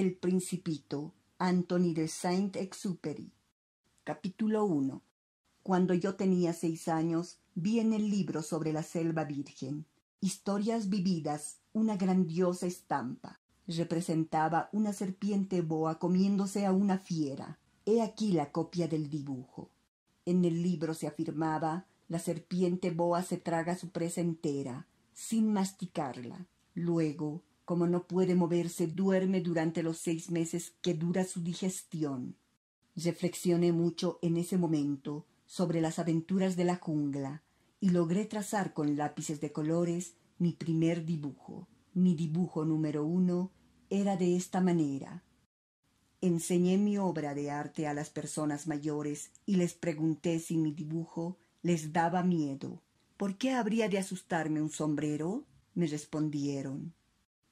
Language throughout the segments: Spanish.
El Principito, Anthony de Saint-Exupéry. Capítulo 1. Cuando yo tenía seis años, vi en el libro sobre la selva virgen, historias vividas, una grandiosa estampa. Representaba una serpiente boa comiéndose a una fiera. He aquí la copia del dibujo. En el libro se afirmaba, la serpiente boa se traga su presa entera, sin masticarla. Luego, como no puede moverse, duerme durante los seis meses que dura su digestión. Reflexioné mucho en ese momento sobre las aventuras de la jungla y logré trazar con lápices de colores mi primer dibujo. Mi dibujo número uno era de esta manera. Enseñé mi obra de arte a las personas mayores y les pregunté si mi dibujo les daba miedo. ¿Por qué habría de asustarme un sombrero? me respondieron.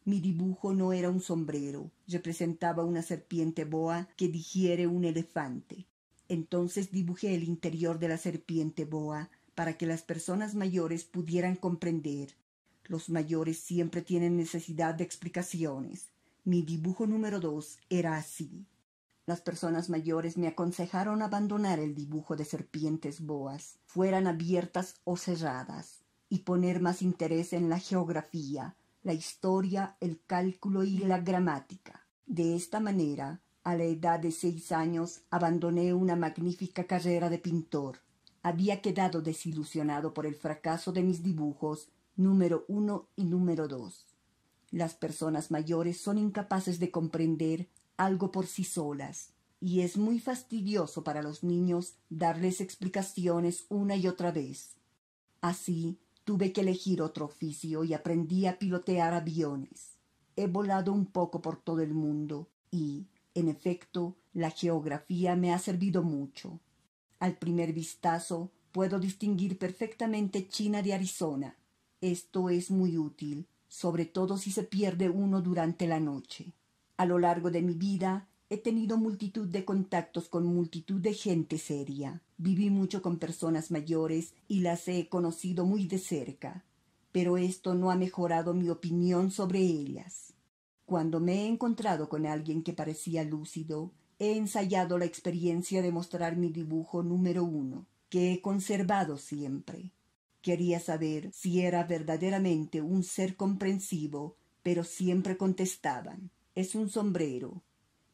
Mi dibujo no era un sombrero, representaba una serpiente boa que digiere un elefante. Entonces dibujé el interior de la serpiente boa para que las personas mayores pudieran comprender. Los mayores siempre tienen necesidad de explicaciones. Mi dibujo número dos era así. Las personas mayores me aconsejaron abandonar el dibujo de serpientes boas, fueran abiertas o cerradas, y poner más interés en la geografía, la historia, el cálculo y la gramática. De esta manera, a la edad de seis años, abandoné una magnífica carrera de pintor. Había quedado desilusionado por el fracaso de mis dibujos número uno y número dos. Las personas mayores son incapaces de comprender algo por sí solas, y es muy fastidioso para los niños darles explicaciones una y otra vez. Así, Tuve que elegir otro oficio y aprendí a pilotear aviones. He volado un poco por todo el mundo y, en efecto, la geografía me ha servido mucho. Al primer vistazo, puedo distinguir perfectamente China de Arizona. Esto es muy útil, sobre todo si se pierde uno durante la noche. A lo largo de mi vida he tenido multitud de contactos con multitud de gente seria. Viví mucho con personas mayores y las he conocido muy de cerca, pero esto no ha mejorado mi opinión sobre ellas. Cuando me he encontrado con alguien que parecía lúcido, he ensayado la experiencia de mostrar mi dibujo número uno, que he conservado siempre. Quería saber si era verdaderamente un ser comprensivo, pero siempre contestaban es un sombrero.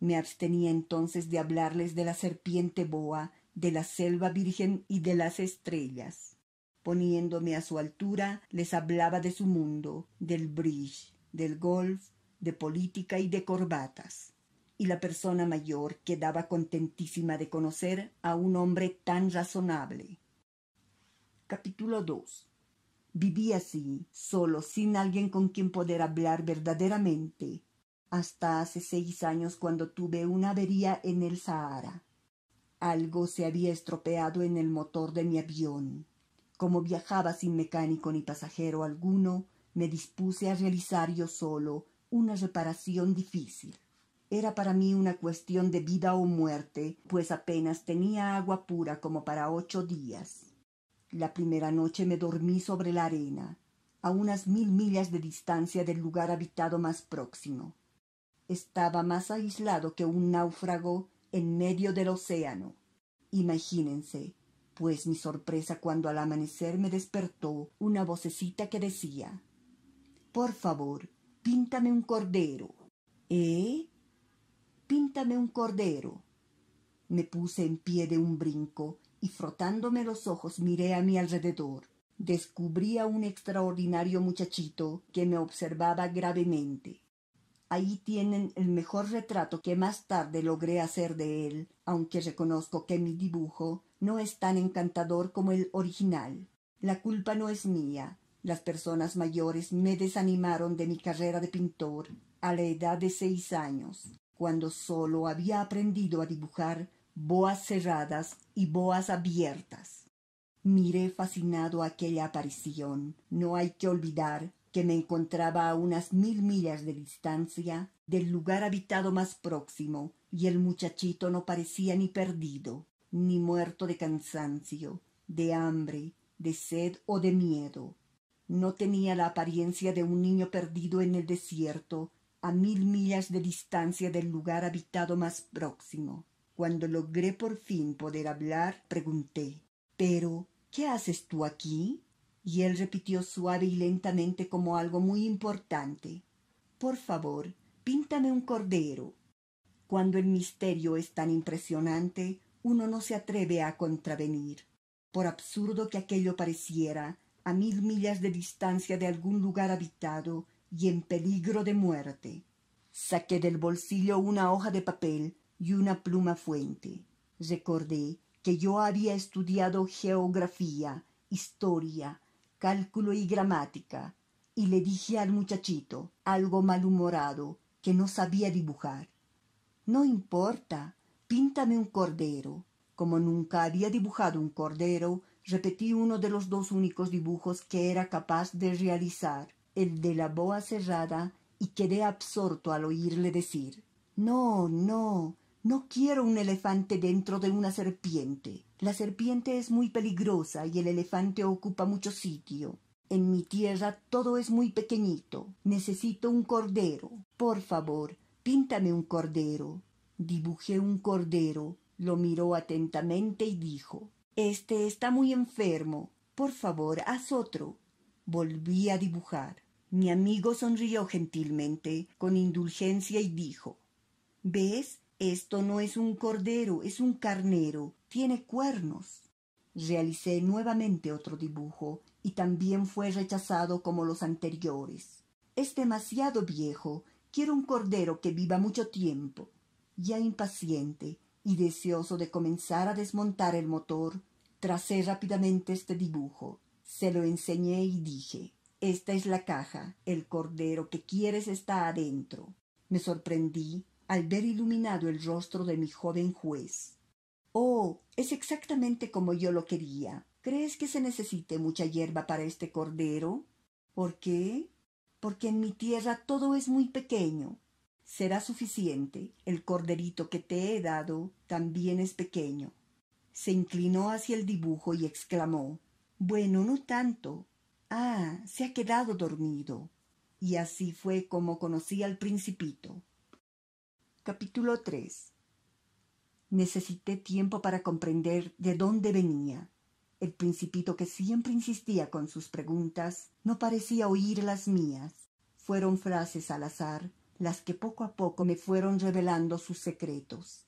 Me abstenía entonces de hablarles de la serpiente boa de la selva virgen y de las estrellas. Poniéndome a su altura, les hablaba de su mundo, del bridge, del golf, de política y de corbatas. Y la persona mayor quedaba contentísima de conocer a un hombre tan razonable. Capítulo 2 Viví así, solo, sin alguien con quien poder hablar verdaderamente, hasta hace seis años cuando tuve una avería en el Sahara. Algo se había estropeado en el motor de mi avión. Como viajaba sin mecánico ni pasajero alguno, me dispuse a realizar yo solo una reparación difícil. Era para mí una cuestión de vida o muerte, pues apenas tenía agua pura como para ocho días. La primera noche me dormí sobre la arena, a unas mil millas de distancia del lugar habitado más próximo. Estaba más aislado que un náufrago en medio del océano. Imagínense, pues mi sorpresa cuando al amanecer me despertó una vocecita que decía Por favor, píntame un cordero. ¿Eh? Píntame un cordero. Me puse en pie de un brinco y frotándome los ojos miré a mi alrededor. Descubrí un extraordinario muchachito que me observaba gravemente. Ahí tienen el mejor retrato que más tarde logré hacer de él, aunque reconozco que mi dibujo no es tan encantador como el original. La culpa no es mía. Las personas mayores me desanimaron de mi carrera de pintor a la edad de seis años, cuando solo había aprendido a dibujar boas cerradas y boas abiertas. Miré fascinado aquella aparición. No hay que olvidar que me encontraba a unas mil millas de distancia del lugar habitado más próximo, y el muchachito no parecía ni perdido, ni muerto de cansancio, de hambre, de sed o de miedo. No tenía la apariencia de un niño perdido en el desierto, a mil millas de distancia del lugar habitado más próximo. Cuando logré por fin poder hablar, pregunté ¿Pero qué haces tú aquí? Y él repitió suave y lentamente como algo muy importante. Por favor, píntame un cordero. Cuando el misterio es tan impresionante, uno no se atreve a contravenir. Por absurdo que aquello pareciera, a mil millas de distancia de algún lugar habitado y en peligro de muerte. Saqué del bolsillo una hoja de papel y una pluma fuente. Recordé que yo había estudiado geografía, historia, cálculo y gramática, y le dije al muchachito, algo malhumorado, que no sabía dibujar. No importa, píntame un cordero. Como nunca había dibujado un cordero, repetí uno de los dos únicos dibujos que era capaz de realizar, el de la boa cerrada, y quedé absorto al oírle decir No, no, no quiero un elefante dentro de una serpiente. La serpiente es muy peligrosa y el elefante ocupa mucho sitio. En mi tierra todo es muy pequeñito. Necesito un cordero. Por favor, píntame un cordero. Dibujé un cordero, lo miró atentamente y dijo Este está muy enfermo. Por favor, haz otro. Volví a dibujar. Mi amigo sonrió gentilmente, con indulgencia, y dijo ¿Ves? Esto no es un cordero, es un carnero, tiene cuernos. Realicé nuevamente otro dibujo, y también fue rechazado como los anteriores. Es demasiado viejo, quiero un cordero que viva mucho tiempo. Ya impaciente y deseoso de comenzar a desmontar el motor, tracé rápidamente este dibujo. Se lo enseñé y dije, esta es la caja, el cordero que quieres está adentro. Me sorprendí al ver iluminado el rostro de mi joven juez. Oh, es exactamente como yo lo quería. ¿Crees que se necesite mucha hierba para este cordero? ¿Por qué? Porque en mi tierra todo es muy pequeño. Será suficiente. El corderito que te he dado también es pequeño. Se inclinó hacia el dibujo y exclamó Bueno, no tanto. Ah, se ha quedado dormido. Y así fue como conocí al principito. Capítulo 3 Necesité tiempo para comprender de dónde venía. El principito que siempre insistía con sus preguntas no parecía oír las mías. Fueron frases al azar las que poco a poco me fueron revelando sus secretos.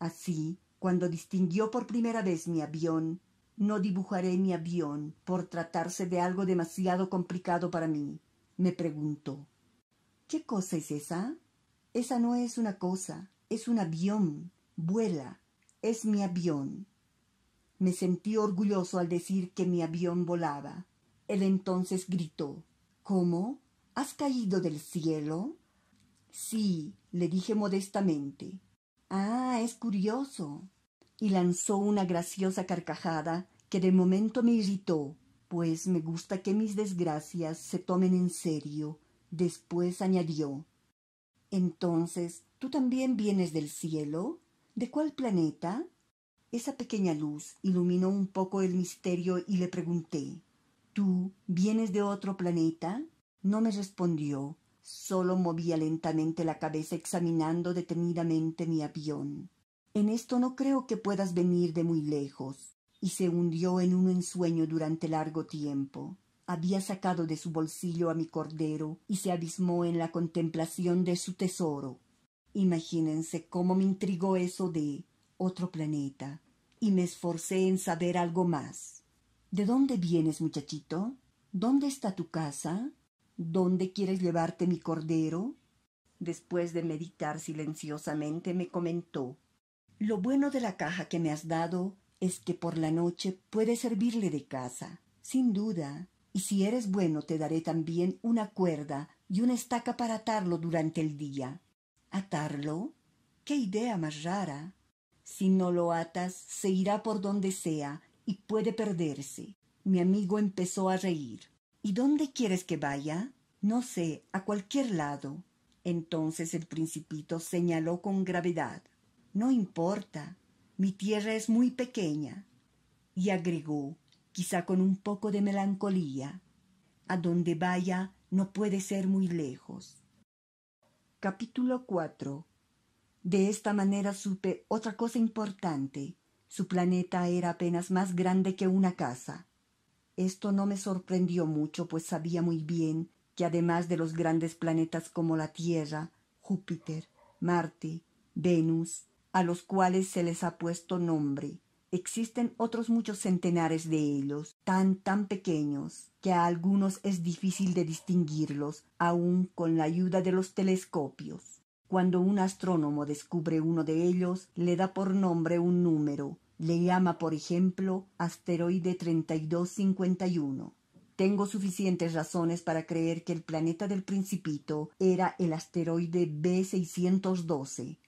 Así, cuando distinguió por primera vez mi avión, no dibujaré mi avión por tratarse de algo demasiado complicado para mí, me preguntó. ¿Qué cosa es esa? Esa no es una cosa, es un avión, vuela, es mi avión. Me sentí orgulloso al decir que mi avión volaba. Él entonces gritó, ¿Cómo? ¿Has caído del cielo? Sí, le dije modestamente. Ah, es curioso. Y lanzó una graciosa carcajada que de momento me irritó, pues me gusta que mis desgracias se tomen en serio. Después añadió entonces, ¿tú también vienes del cielo? ¿De cuál planeta? Esa pequeña luz iluminó un poco el misterio y le pregunté ¿Tú vienes de otro planeta? No me respondió, solo movía lentamente la cabeza examinando detenidamente mi avión. En esto no creo que puedas venir de muy lejos, y se hundió en un ensueño durante largo tiempo había sacado de su bolsillo a mi cordero y se abismó en la contemplación de su tesoro. Imagínense cómo me intrigó eso de otro planeta, y me esforcé en saber algo más. ¿De dónde vienes, muchachito? ¿Dónde está tu casa? ¿Dónde quieres llevarte mi cordero? Después de meditar silenciosamente me comentó Lo bueno de la caja que me has dado es que por la noche puede servirle de casa. Sin duda, y si eres bueno te daré también una cuerda y una estaca para atarlo durante el día. ¿Atarlo? ¡Qué idea más rara! Si no lo atas, se irá por donde sea y puede perderse. Mi amigo empezó a reír. ¿Y dónde quieres que vaya? No sé, a cualquier lado. Entonces el principito señaló con gravedad. No importa, mi tierra es muy pequeña. Y agregó, quizá con un poco de melancolía. A donde vaya no puede ser muy lejos. Capítulo 4 De esta manera supe otra cosa importante. Su planeta era apenas más grande que una casa. Esto no me sorprendió mucho, pues sabía muy bien que además de los grandes planetas como la Tierra, Júpiter, Marte, Venus, a los cuales se les ha puesto nombre, Existen otros muchos centenares de ellos, tan tan pequeños, que a algunos es difícil de distinguirlos, aun con la ayuda de los telescopios. Cuando un astrónomo descubre uno de ellos, le da por nombre un número, le llama, por ejemplo, asteroide 3251. Tengo suficientes razones para creer que el planeta del Principito era el asteroide B612,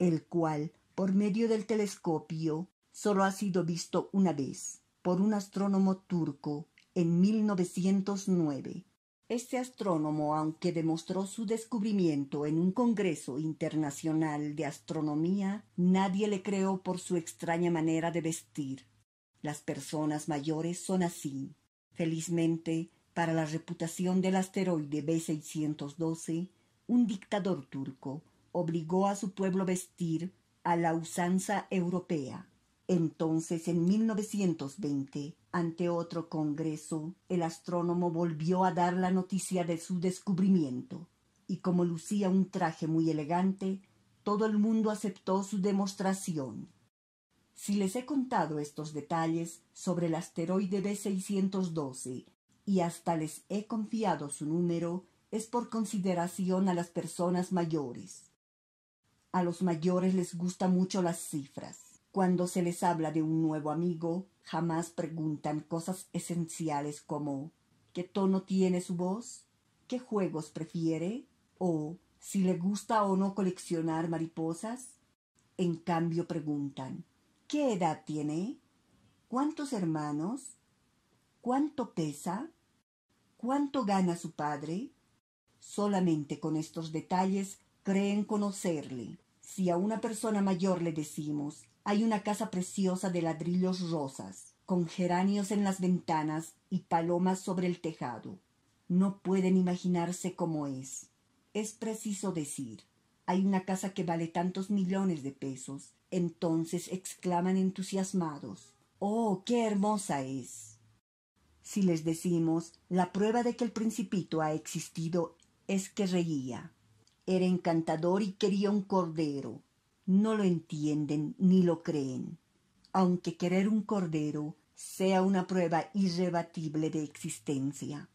el cual, por medio del telescopio, solo ha sido visto una vez por un astrónomo turco en 1909. Este astrónomo, aunque demostró su descubrimiento en un Congreso Internacional de Astronomía, nadie le creó por su extraña manera de vestir. Las personas mayores son así. Felizmente, para la reputación del asteroide B612, un dictador turco obligó a su pueblo vestir a la usanza europea. Entonces, en 1920, ante otro congreso, el astrónomo volvió a dar la noticia de su descubrimiento, y como lucía un traje muy elegante, todo el mundo aceptó su demostración. Si les he contado estos detalles sobre el asteroide B612 y hasta les he confiado su número, es por consideración a las personas mayores. A los mayores les gustan mucho las cifras. Cuando se les habla de un nuevo amigo, jamás preguntan cosas esenciales como ¿qué tono tiene su voz? ¿Qué juegos prefiere? o si le gusta o no coleccionar mariposas. En cambio preguntan ¿qué edad tiene? ¿Cuántos hermanos? ¿Cuánto pesa? ¿Cuánto gana su padre? Solamente con estos detalles creen conocerle. Si a una persona mayor le decimos hay una casa preciosa de ladrillos rosas, con geranios en las ventanas y palomas sobre el tejado. No pueden imaginarse cómo es. Es preciso decir, hay una casa que vale tantos millones de pesos. Entonces exclaman entusiasmados, ¡Oh, qué hermosa es! Si les decimos, la prueba de que el principito ha existido es que reía. Era encantador y quería un cordero, no lo entienden ni lo creen, aunque querer un cordero sea una prueba irrebatible de existencia.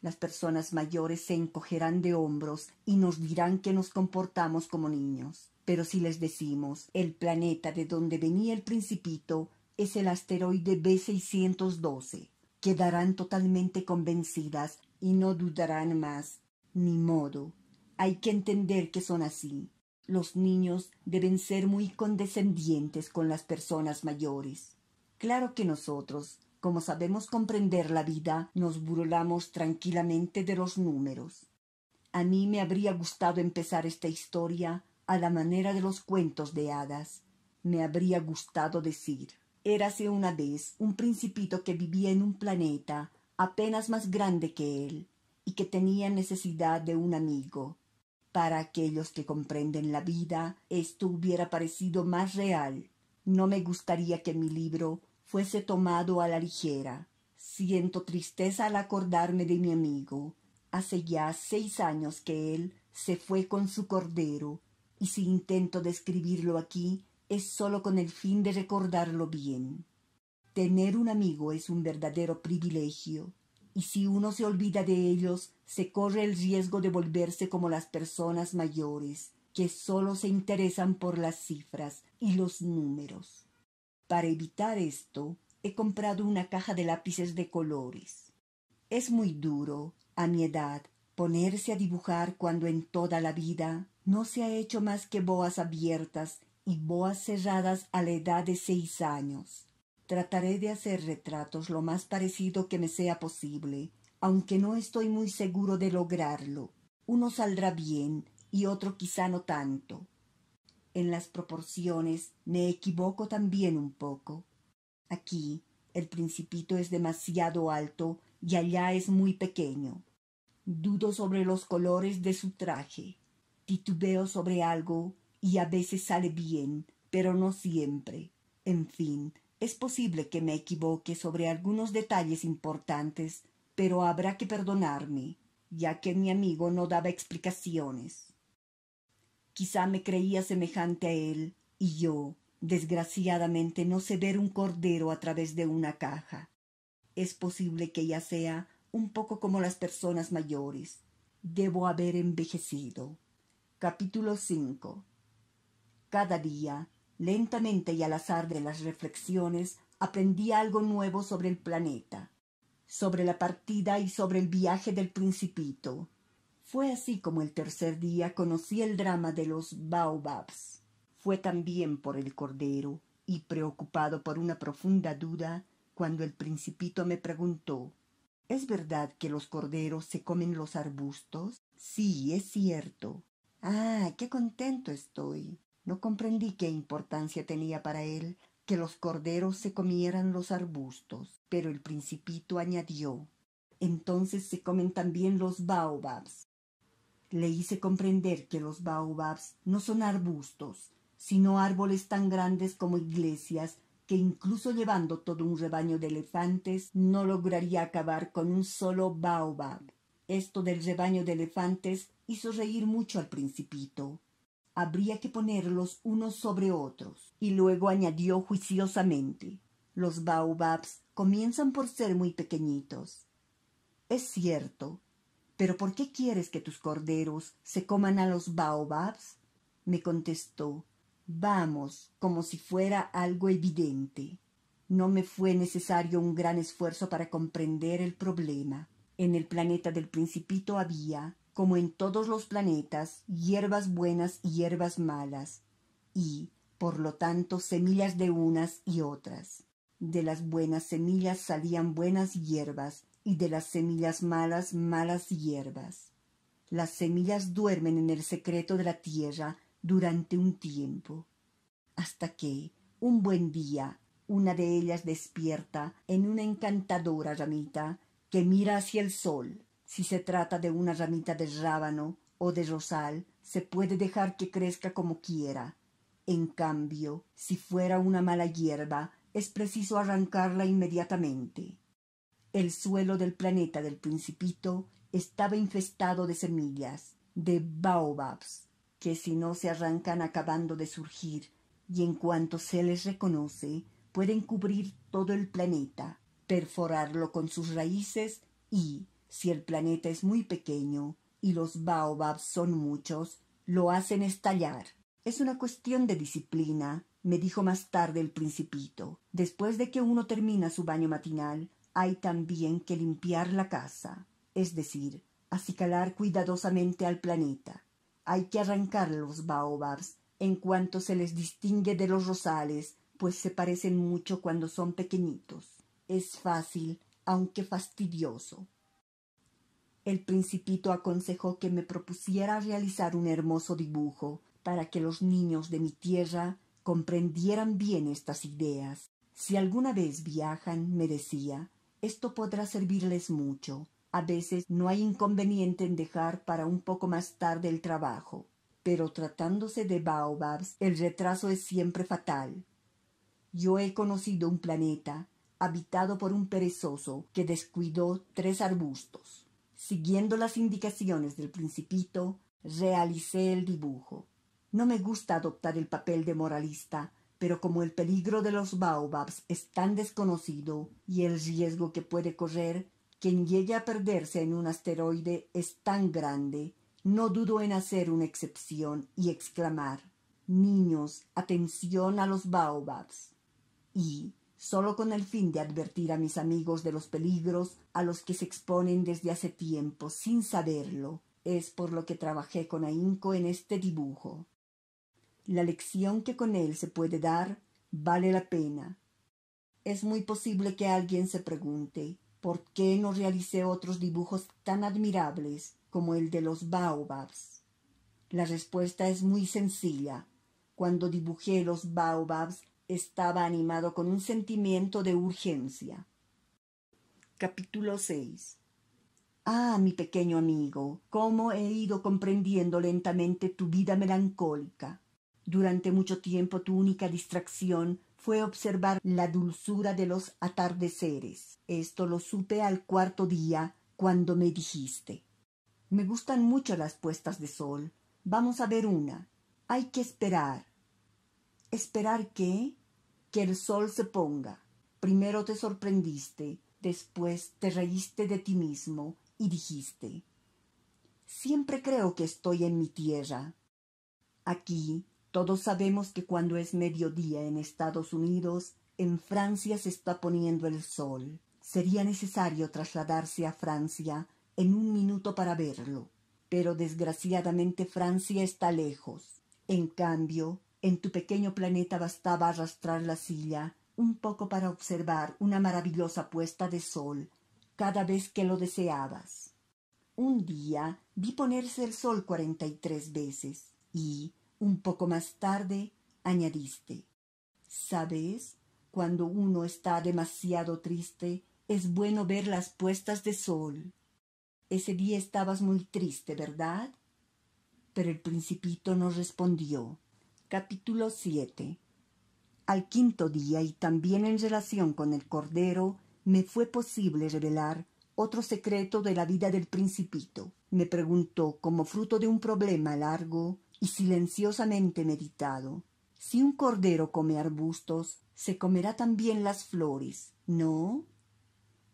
Las personas mayores se encogerán de hombros y nos dirán que nos comportamos como niños. Pero si les decimos, el planeta de donde venía el principito es el asteroide B612, quedarán totalmente convencidas y no dudarán más. Ni modo. Hay que entender que son así. Los niños deben ser muy condescendientes con las personas mayores. Claro que nosotros, como sabemos comprender la vida, nos burlamos tranquilamente de los números. A mí me habría gustado empezar esta historia a la manera de los cuentos de hadas. Me habría gustado decir, érase una vez un principito que vivía en un planeta apenas más grande que él, y que tenía necesidad de un amigo, para aquellos que comprenden la vida, esto hubiera parecido más real. No me gustaría que mi libro fuese tomado a la ligera. Siento tristeza al acordarme de mi amigo. Hace ya seis años que él se fue con su cordero, y si intento describirlo aquí es solo con el fin de recordarlo bien. Tener un amigo es un verdadero privilegio y si uno se olvida de ellos, se corre el riesgo de volverse como las personas mayores, que solo se interesan por las cifras y los números. Para evitar esto, he comprado una caja de lápices de colores. Es muy duro, a mi edad, ponerse a dibujar cuando en toda la vida no se ha hecho más que boas abiertas y boas cerradas a la edad de seis años. Trataré de hacer retratos lo más parecido que me sea posible, aunque no estoy muy seguro de lograrlo. Uno saldrá bien y otro quizá no tanto. En las proporciones me equivoco también un poco. Aquí el principito es demasiado alto y allá es muy pequeño. Dudo sobre los colores de su traje. Titubeo sobre algo y a veces sale bien, pero no siempre. En fin, es posible que me equivoque sobre algunos detalles importantes, pero habrá que perdonarme, ya que mi amigo no daba explicaciones. Quizá me creía semejante a él, y yo, desgraciadamente, no sé ver un cordero a través de una caja. Es posible que ya sea un poco como las personas mayores. Debo haber envejecido. Capítulo 5 Cada día Lentamente y al azar de las reflexiones, aprendí algo nuevo sobre el planeta, sobre la partida y sobre el viaje del principito. Fue así como el tercer día conocí el drama de los baobabs. Fue también por el cordero, y preocupado por una profunda duda, cuando el principito me preguntó ¿Es verdad que los corderos se comen los arbustos? Sí, es cierto. Ah, qué contento estoy. No comprendí qué importancia tenía para él que los corderos se comieran los arbustos, pero el principito añadió Entonces se comen también los baobabs. Le hice comprender que los baobabs no son arbustos, sino árboles tan grandes como iglesias que incluso llevando todo un rebaño de elefantes no lograría acabar con un solo baobab. Esto del rebaño de elefantes hizo reír mucho al principito, habría que ponerlos unos sobre otros. Y luego añadió juiciosamente, los baobabs comienzan por ser muy pequeñitos. Es cierto, pero ¿por qué quieres que tus corderos se coman a los baobabs? me contestó. Vamos, como si fuera algo evidente. No me fue necesario un gran esfuerzo para comprender el problema. En el planeta del principito había, como en todos los planetas, hierbas buenas y hierbas malas, y, por lo tanto, semillas de unas y otras. De las buenas semillas salían buenas hierbas, y de las semillas malas malas hierbas. Las semillas duermen en el secreto de la tierra durante un tiempo, hasta que, un buen día, una de ellas despierta en una encantadora ramita que mira hacia el sol si se trata de una ramita de rábano o de rosal, se puede dejar que crezca como quiera. En cambio, si fuera una mala hierba, es preciso arrancarla inmediatamente. El suelo del planeta del principito estaba infestado de semillas, de baobabs, que si no se arrancan acabando de surgir, y en cuanto se les reconoce, pueden cubrir todo el planeta, perforarlo con sus raíces y, si el planeta es muy pequeño y los baobabs son muchos, lo hacen estallar. Es una cuestión de disciplina, me dijo más tarde el principito. Después de que uno termina su baño matinal, hay también que limpiar la casa, es decir, acicalar cuidadosamente al planeta. Hay que arrancar los baobabs en cuanto se les distingue de los rosales, pues se parecen mucho cuando son pequeñitos. Es fácil, aunque fastidioso. El principito aconsejó que me propusiera realizar un hermoso dibujo para que los niños de mi tierra comprendieran bien estas ideas. Si alguna vez viajan, me decía, esto podrá servirles mucho. A veces no hay inconveniente en dejar para un poco más tarde el trabajo, pero tratándose de baobabs, el retraso es siempre fatal. Yo he conocido un planeta habitado por un perezoso que descuidó tres arbustos. Siguiendo las indicaciones del principito, realicé el dibujo. No me gusta adoptar el papel de moralista, pero como el peligro de los baobabs es tan desconocido y el riesgo que puede correr, quien llegue a perderse en un asteroide es tan grande, no dudo en hacer una excepción y exclamar Niños, atención a los baobabs. Y, solo con el fin de advertir a mis amigos de los peligros a los que se exponen desde hace tiempo sin saberlo. Es por lo que trabajé con ahínco en este dibujo. La lección que con él se puede dar vale la pena. Es muy posible que alguien se pregunte por qué no realicé otros dibujos tan admirables como el de los baobabs. La respuesta es muy sencilla. Cuando dibujé los baobabs estaba animado con un sentimiento de urgencia. Capítulo 6 Ah, mi pequeño amigo, cómo he ido comprendiendo lentamente tu vida melancólica. Durante mucho tiempo tu única distracción fue observar la dulzura de los atardeceres. Esto lo supe al cuarto día, cuando me dijiste. Me gustan mucho las puestas de sol. Vamos a ver una. Hay que esperar. ¿Esperar qué? que el sol se ponga. Primero te sorprendiste, después te reíste de ti mismo y dijiste, siempre creo que estoy en mi tierra. Aquí todos sabemos que cuando es mediodía en Estados Unidos, en Francia se está poniendo el sol. Sería necesario trasladarse a Francia en un minuto para verlo, pero desgraciadamente Francia está lejos. En cambio, en tu pequeño planeta bastaba arrastrar la silla un poco para observar una maravillosa puesta de sol cada vez que lo deseabas. Un día vi ponerse el sol cuarenta y tres veces y, un poco más tarde, añadiste ¿Sabes? Cuando uno está demasiado triste, es bueno ver las puestas de sol. Ese día estabas muy triste, ¿verdad? Pero el principito no respondió. Capítulo 7 Al quinto día y también en relación con el Cordero, me fue posible revelar otro secreto de la vida del principito. Me preguntó, como fruto de un problema largo y silenciosamente meditado, si un cordero come arbustos, se comerá también las flores, ¿no?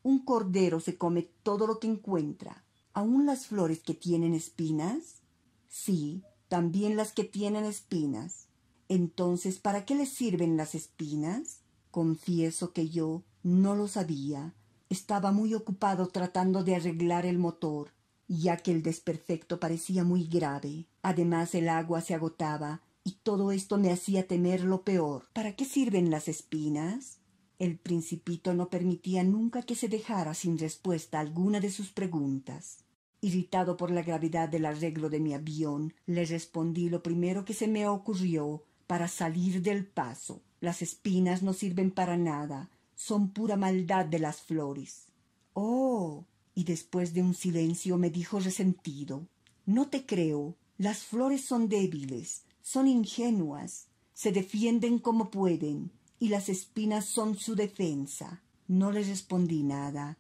Un cordero se come todo lo que encuentra, ¿aún las flores que tienen espinas. Sí, también las que tienen espinas. Entonces, ¿para qué le sirven las espinas? Confieso que yo no lo sabía. Estaba muy ocupado tratando de arreglar el motor, ya que el desperfecto parecía muy grave. Además, el agua se agotaba y todo esto me hacía temer lo peor. ¿Para qué sirven las espinas? El principito no permitía nunca que se dejara sin respuesta alguna de sus preguntas. Irritado por la gravedad del arreglo de mi avión, le respondí lo primero que se me ocurrió para salir del paso. Las espinas no sirven para nada, son pura maldad de las flores. Oh. Y después de un silencio me dijo resentido, No te creo, las flores son débiles, son ingenuas, se defienden como pueden, y las espinas son su defensa. No le respondí nada.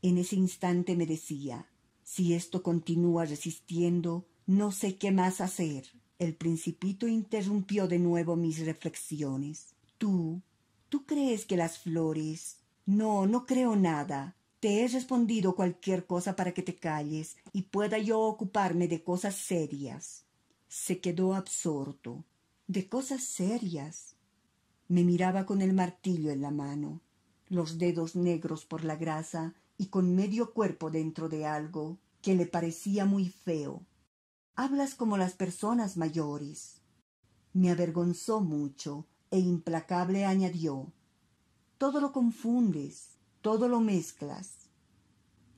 En ese instante me decía, si esto continúa resistiendo, no sé qué más hacer. El principito interrumpió de nuevo mis reflexiones. Tú, tú crees que las flores... No, no creo nada. Te he respondido cualquier cosa para que te calles y pueda yo ocuparme de cosas serias. Se quedó absorto. De cosas serias. Me miraba con el martillo en la mano, los dedos negros por la grasa y con medio cuerpo dentro de algo que le parecía muy feo hablas como las personas mayores. Me avergonzó mucho e implacable añadió, todo lo confundes, todo lo mezclas.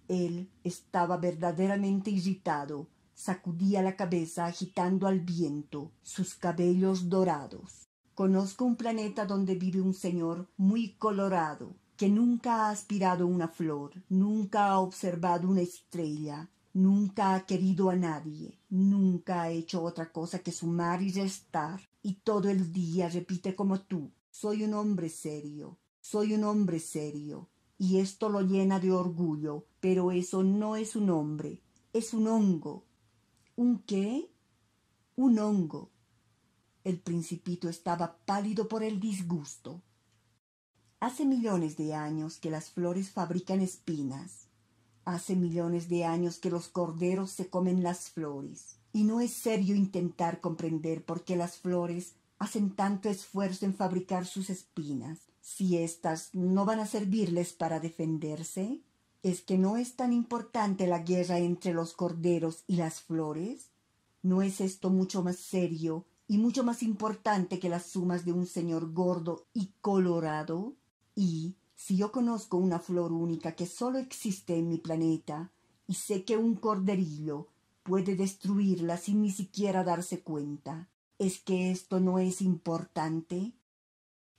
Él estaba verdaderamente irritado, sacudía la cabeza agitando al viento sus cabellos dorados. Conozco un planeta donde vive un señor muy colorado, que nunca ha aspirado una flor, nunca ha observado una estrella, Nunca ha querido a nadie, nunca ha hecho otra cosa que sumar y restar, y todo el día repite como tú, soy un hombre serio, soy un hombre serio, y esto lo llena de orgullo, pero eso no es un hombre, es un hongo. ¿Un qué? Un hongo. El principito estaba pálido por el disgusto. Hace millones de años que las flores fabrican espinas Hace millones de años que los corderos se comen las flores, y no es serio intentar comprender por qué las flores hacen tanto esfuerzo en fabricar sus espinas. Si éstas no van a servirles para defenderse, ¿es que no es tan importante la guerra entre los corderos y las flores? ¿No es esto mucho más serio y mucho más importante que las sumas de un señor gordo y colorado? Y, si yo conozco una flor única que solo existe en mi planeta y sé que un corderillo puede destruirla sin ni siquiera darse cuenta, ¿es que esto no es importante?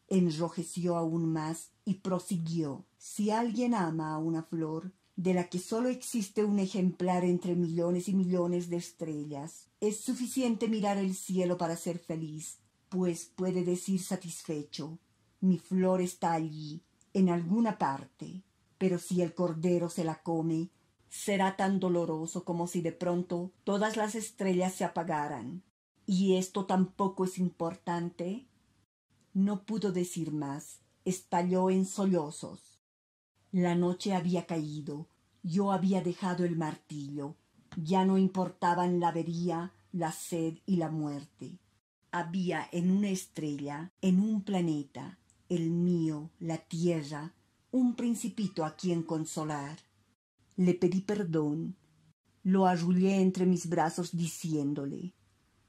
Enrojeció aún más y prosiguió. Si alguien ama a una flor, de la que solo existe un ejemplar entre millones y millones de estrellas. Es suficiente mirar el cielo para ser feliz, pues puede decir satisfecho, mi flor está allí, en alguna parte, pero si el cordero se la come, será tan doloroso como si de pronto todas las estrellas se apagaran. ¿Y esto tampoco es importante? No pudo decir más, estalló en sollozos. La noche había caído, yo había dejado el martillo, ya no importaban la avería, la sed y la muerte. Había en una estrella, en un planeta, el mío, la tierra, un principito a quien consolar. Le pedí perdón, lo arrullé entre mis brazos diciéndole,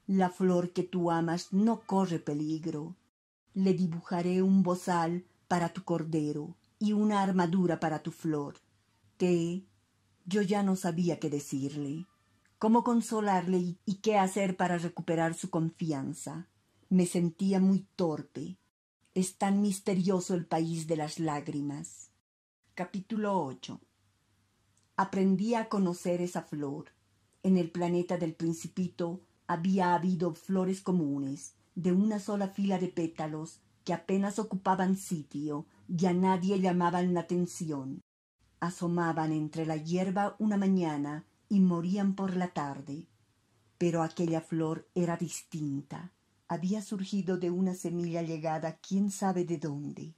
la flor que tú amas no corre peligro. Le dibujaré un bozal para tu cordero y una armadura para tu flor. que Yo ya no sabía qué decirle, cómo consolarle y qué hacer para recuperar su confianza. Me sentía muy torpe, es tan misterioso el país de las lágrimas. Capítulo 8. Aprendí a conocer esa flor. En el planeta del principito había habido flores comunes, de una sola fila de pétalos, que apenas ocupaban sitio y a nadie llamaban la atención. Asomaban entre la hierba una mañana y morían por la tarde. Pero aquella flor era distinta había surgido de una semilla llegada quién sabe de dónde,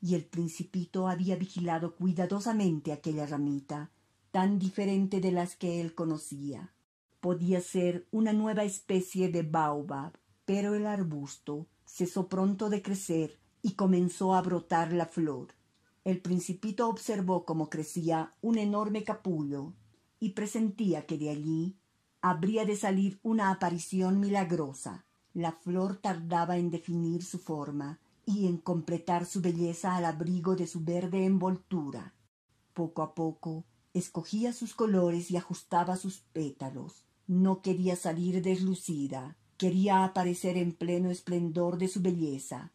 y el principito había vigilado cuidadosamente aquella ramita, tan diferente de las que él conocía. Podía ser una nueva especie de baobab, pero el arbusto cesó pronto de crecer y comenzó a brotar la flor. El principito observó cómo crecía un enorme capullo y presentía que de allí habría de salir una aparición milagrosa la flor tardaba en definir su forma y en completar su belleza al abrigo de su verde envoltura. Poco a poco escogía sus colores y ajustaba sus pétalos. No quería salir deslucida, quería aparecer en pleno esplendor de su belleza.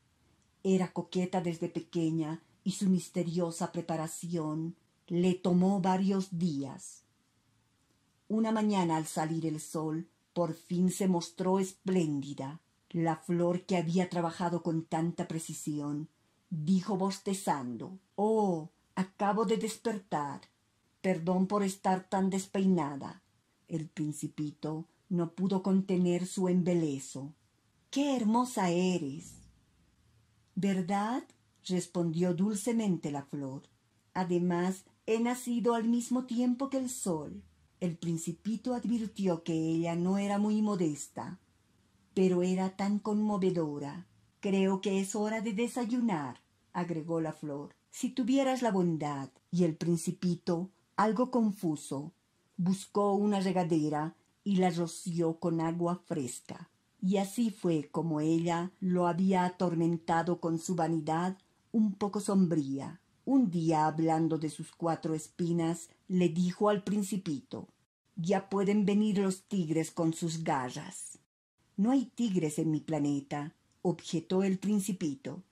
Era coqueta desde pequeña y su misteriosa preparación le tomó varios días. Una mañana al salir el sol, por fin se mostró espléndida. La flor que había trabajado con tanta precisión dijo bostezando Oh, acabo de despertar. Perdón por estar tan despeinada. El principito no pudo contener su embeleso. ¡Qué hermosa eres! ¿Verdad? respondió dulcemente la flor. Además, he nacido al mismo tiempo que el sol. El principito advirtió que ella no era muy modesta, pero era tan conmovedora. Creo que es hora de desayunar, agregó la flor. Si tuvieras la bondad. Y el principito, algo confuso, buscó una regadera y la roció con agua fresca. Y así fue como ella lo había atormentado con su vanidad un poco sombría. Un día, hablando de sus cuatro espinas, le dijo al principito, ya pueden venir los tigres con sus garras. No hay tigres en mi planeta, objetó el principito.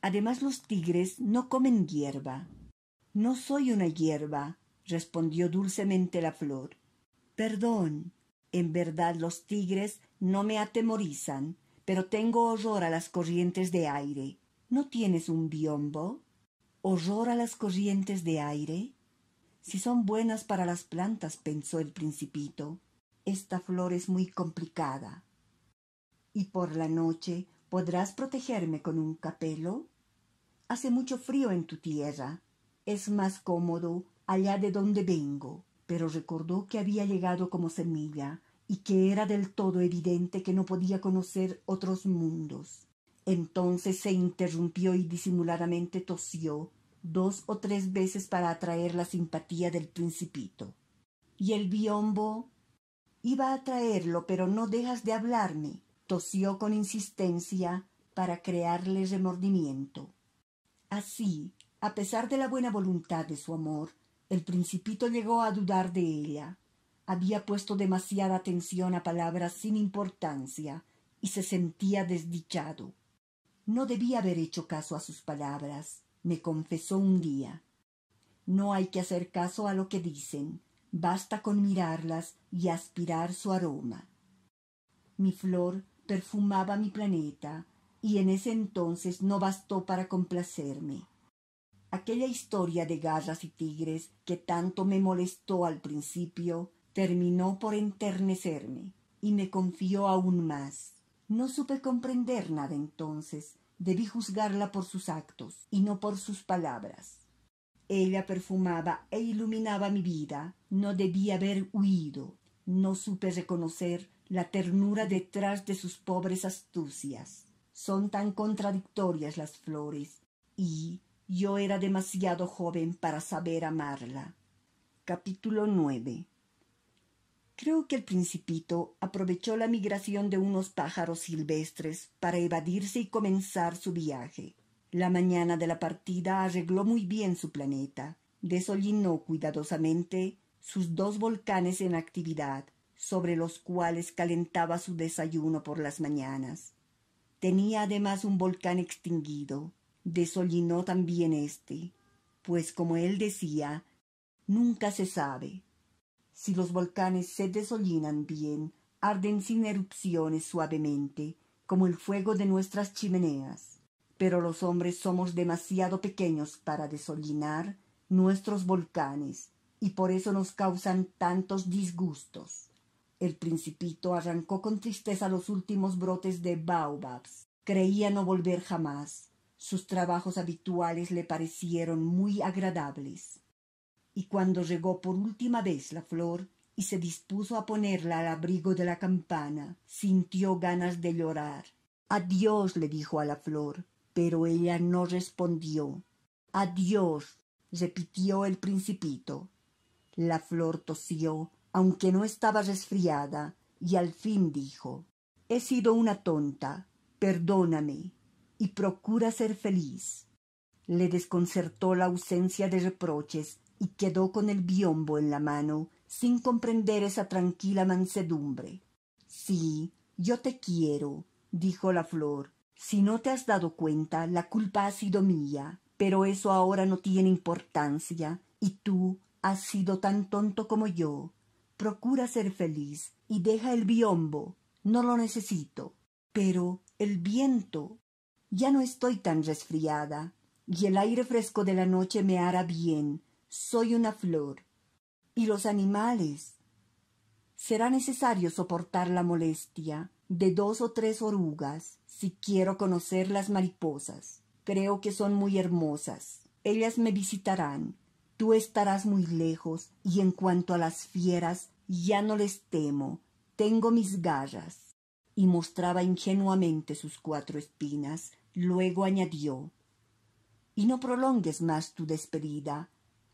Además los tigres no comen hierba. No soy una hierba, respondió dulcemente la flor. Perdón, en verdad los tigres no me atemorizan, pero tengo horror a las corrientes de aire. ¿No tienes un biombo? ¿Horror a las corrientes de aire? Si son buenas para las plantas, pensó el principito, esta flor es muy complicada. ¿Y por la noche podrás protegerme con un capelo? Hace mucho frío en tu tierra. Es más cómodo allá de donde vengo. Pero recordó que había llegado como semilla y que era del todo evidente que no podía conocer otros mundos. Entonces se interrumpió y disimuladamente tosió dos o tres veces para atraer la simpatía del principito. Y el biombo iba a traerlo, pero no dejas de hablarme, tosió con insistencia para crearle remordimiento. Así, a pesar de la buena voluntad de su amor, el principito llegó a dudar de ella. Había puesto demasiada atención a palabras sin importancia y se sentía desdichado. No debía haber hecho caso a sus palabras me confesó un día. No hay que hacer caso a lo que dicen, basta con mirarlas y aspirar su aroma. Mi flor perfumaba mi planeta, y en ese entonces no bastó para complacerme. Aquella historia de garras y tigres que tanto me molestó al principio terminó por enternecerme y me confió aún más. No supe comprender nada entonces, Debí juzgarla por sus actos y no por sus palabras. Ella perfumaba e iluminaba mi vida. No debí haber huido. No supe reconocer la ternura detrás de sus pobres astucias. Son tan contradictorias las flores. Y yo era demasiado joven para saber amarla. Capítulo Creo que el principito aprovechó la migración de unos pájaros silvestres para evadirse y comenzar su viaje. La mañana de la partida arregló muy bien su planeta, desollinó cuidadosamente sus dos volcanes en actividad, sobre los cuales calentaba su desayuno por las mañanas. Tenía además un volcán extinguido, desollinó también este, pues como él decía, nunca se sabe. Si los volcanes se desolinan bien, arden sin erupciones suavemente, como el fuego de nuestras chimeneas. Pero los hombres somos demasiado pequeños para desolinar nuestros volcanes, y por eso nos causan tantos disgustos. El principito arrancó con tristeza los últimos brotes de baobabs. Creía no volver jamás. Sus trabajos habituales le parecieron muy agradables y cuando regó por última vez la flor y se dispuso a ponerla al abrigo de la campana, sintió ganas de llorar. Adiós le dijo a la flor, pero ella no respondió. Adiós repitió el principito. La flor tosió, aunque no estaba resfriada, y al fin dijo He sido una tonta, perdóname, y procura ser feliz. Le desconcertó la ausencia de reproches y quedó con el biombo en la mano, sin comprender esa tranquila mansedumbre. Sí, yo te quiero, dijo la flor. Si no te has dado cuenta, la culpa ha sido mía, pero eso ahora no tiene importancia, y tú has sido tan tonto como yo. Procura ser feliz y deja el biombo. No lo necesito. Pero el viento. Ya no estoy tan resfriada, y el aire fresco de la noche me hará bien, soy una flor. Y los animales. Será necesario soportar la molestia de dos o tres orugas si quiero conocer las mariposas. Creo que son muy hermosas. Ellas me visitarán. Tú estarás muy lejos y en cuanto a las fieras, ya no les temo. Tengo mis garras. Y mostraba ingenuamente sus cuatro espinas. Luego añadió, y no prolongues más tu despedida,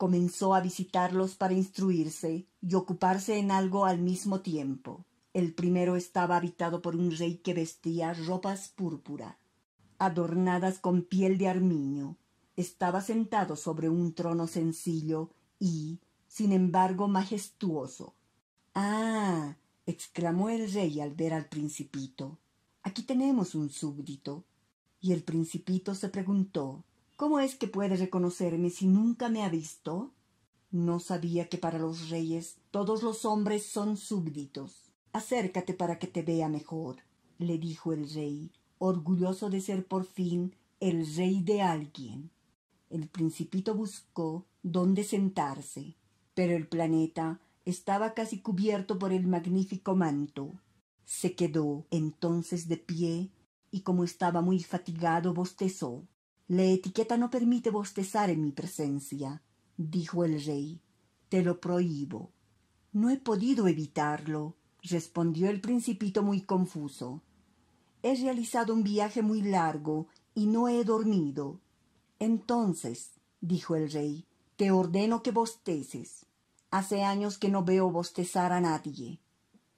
Comenzó a visitarlos para instruirse y ocuparse en algo al mismo tiempo. El primero estaba habitado por un rey que vestía ropas púrpura, adornadas con piel de armiño. Estaba sentado sobre un trono sencillo y, sin embargo, majestuoso. Ah, exclamó el rey al ver al principito. Aquí tenemos un súbdito. Y el principito se preguntó ¿Cómo es que puede reconocerme si nunca me ha visto? No sabía que para los reyes todos los hombres son súbditos. Acércate para que te vea mejor, le dijo el rey, orgulloso de ser por fin el rey de alguien. El principito buscó dónde sentarse, pero el planeta estaba casi cubierto por el magnífico manto. Se quedó entonces de pie y como estaba muy fatigado bostezó. La etiqueta no permite bostezar en mi presencia, dijo el rey. Te lo prohíbo. No he podido evitarlo, respondió el principito muy confuso. He realizado un viaje muy largo y no he dormido. Entonces, dijo el rey, te ordeno que bosteces. Hace años que no veo bostezar a nadie.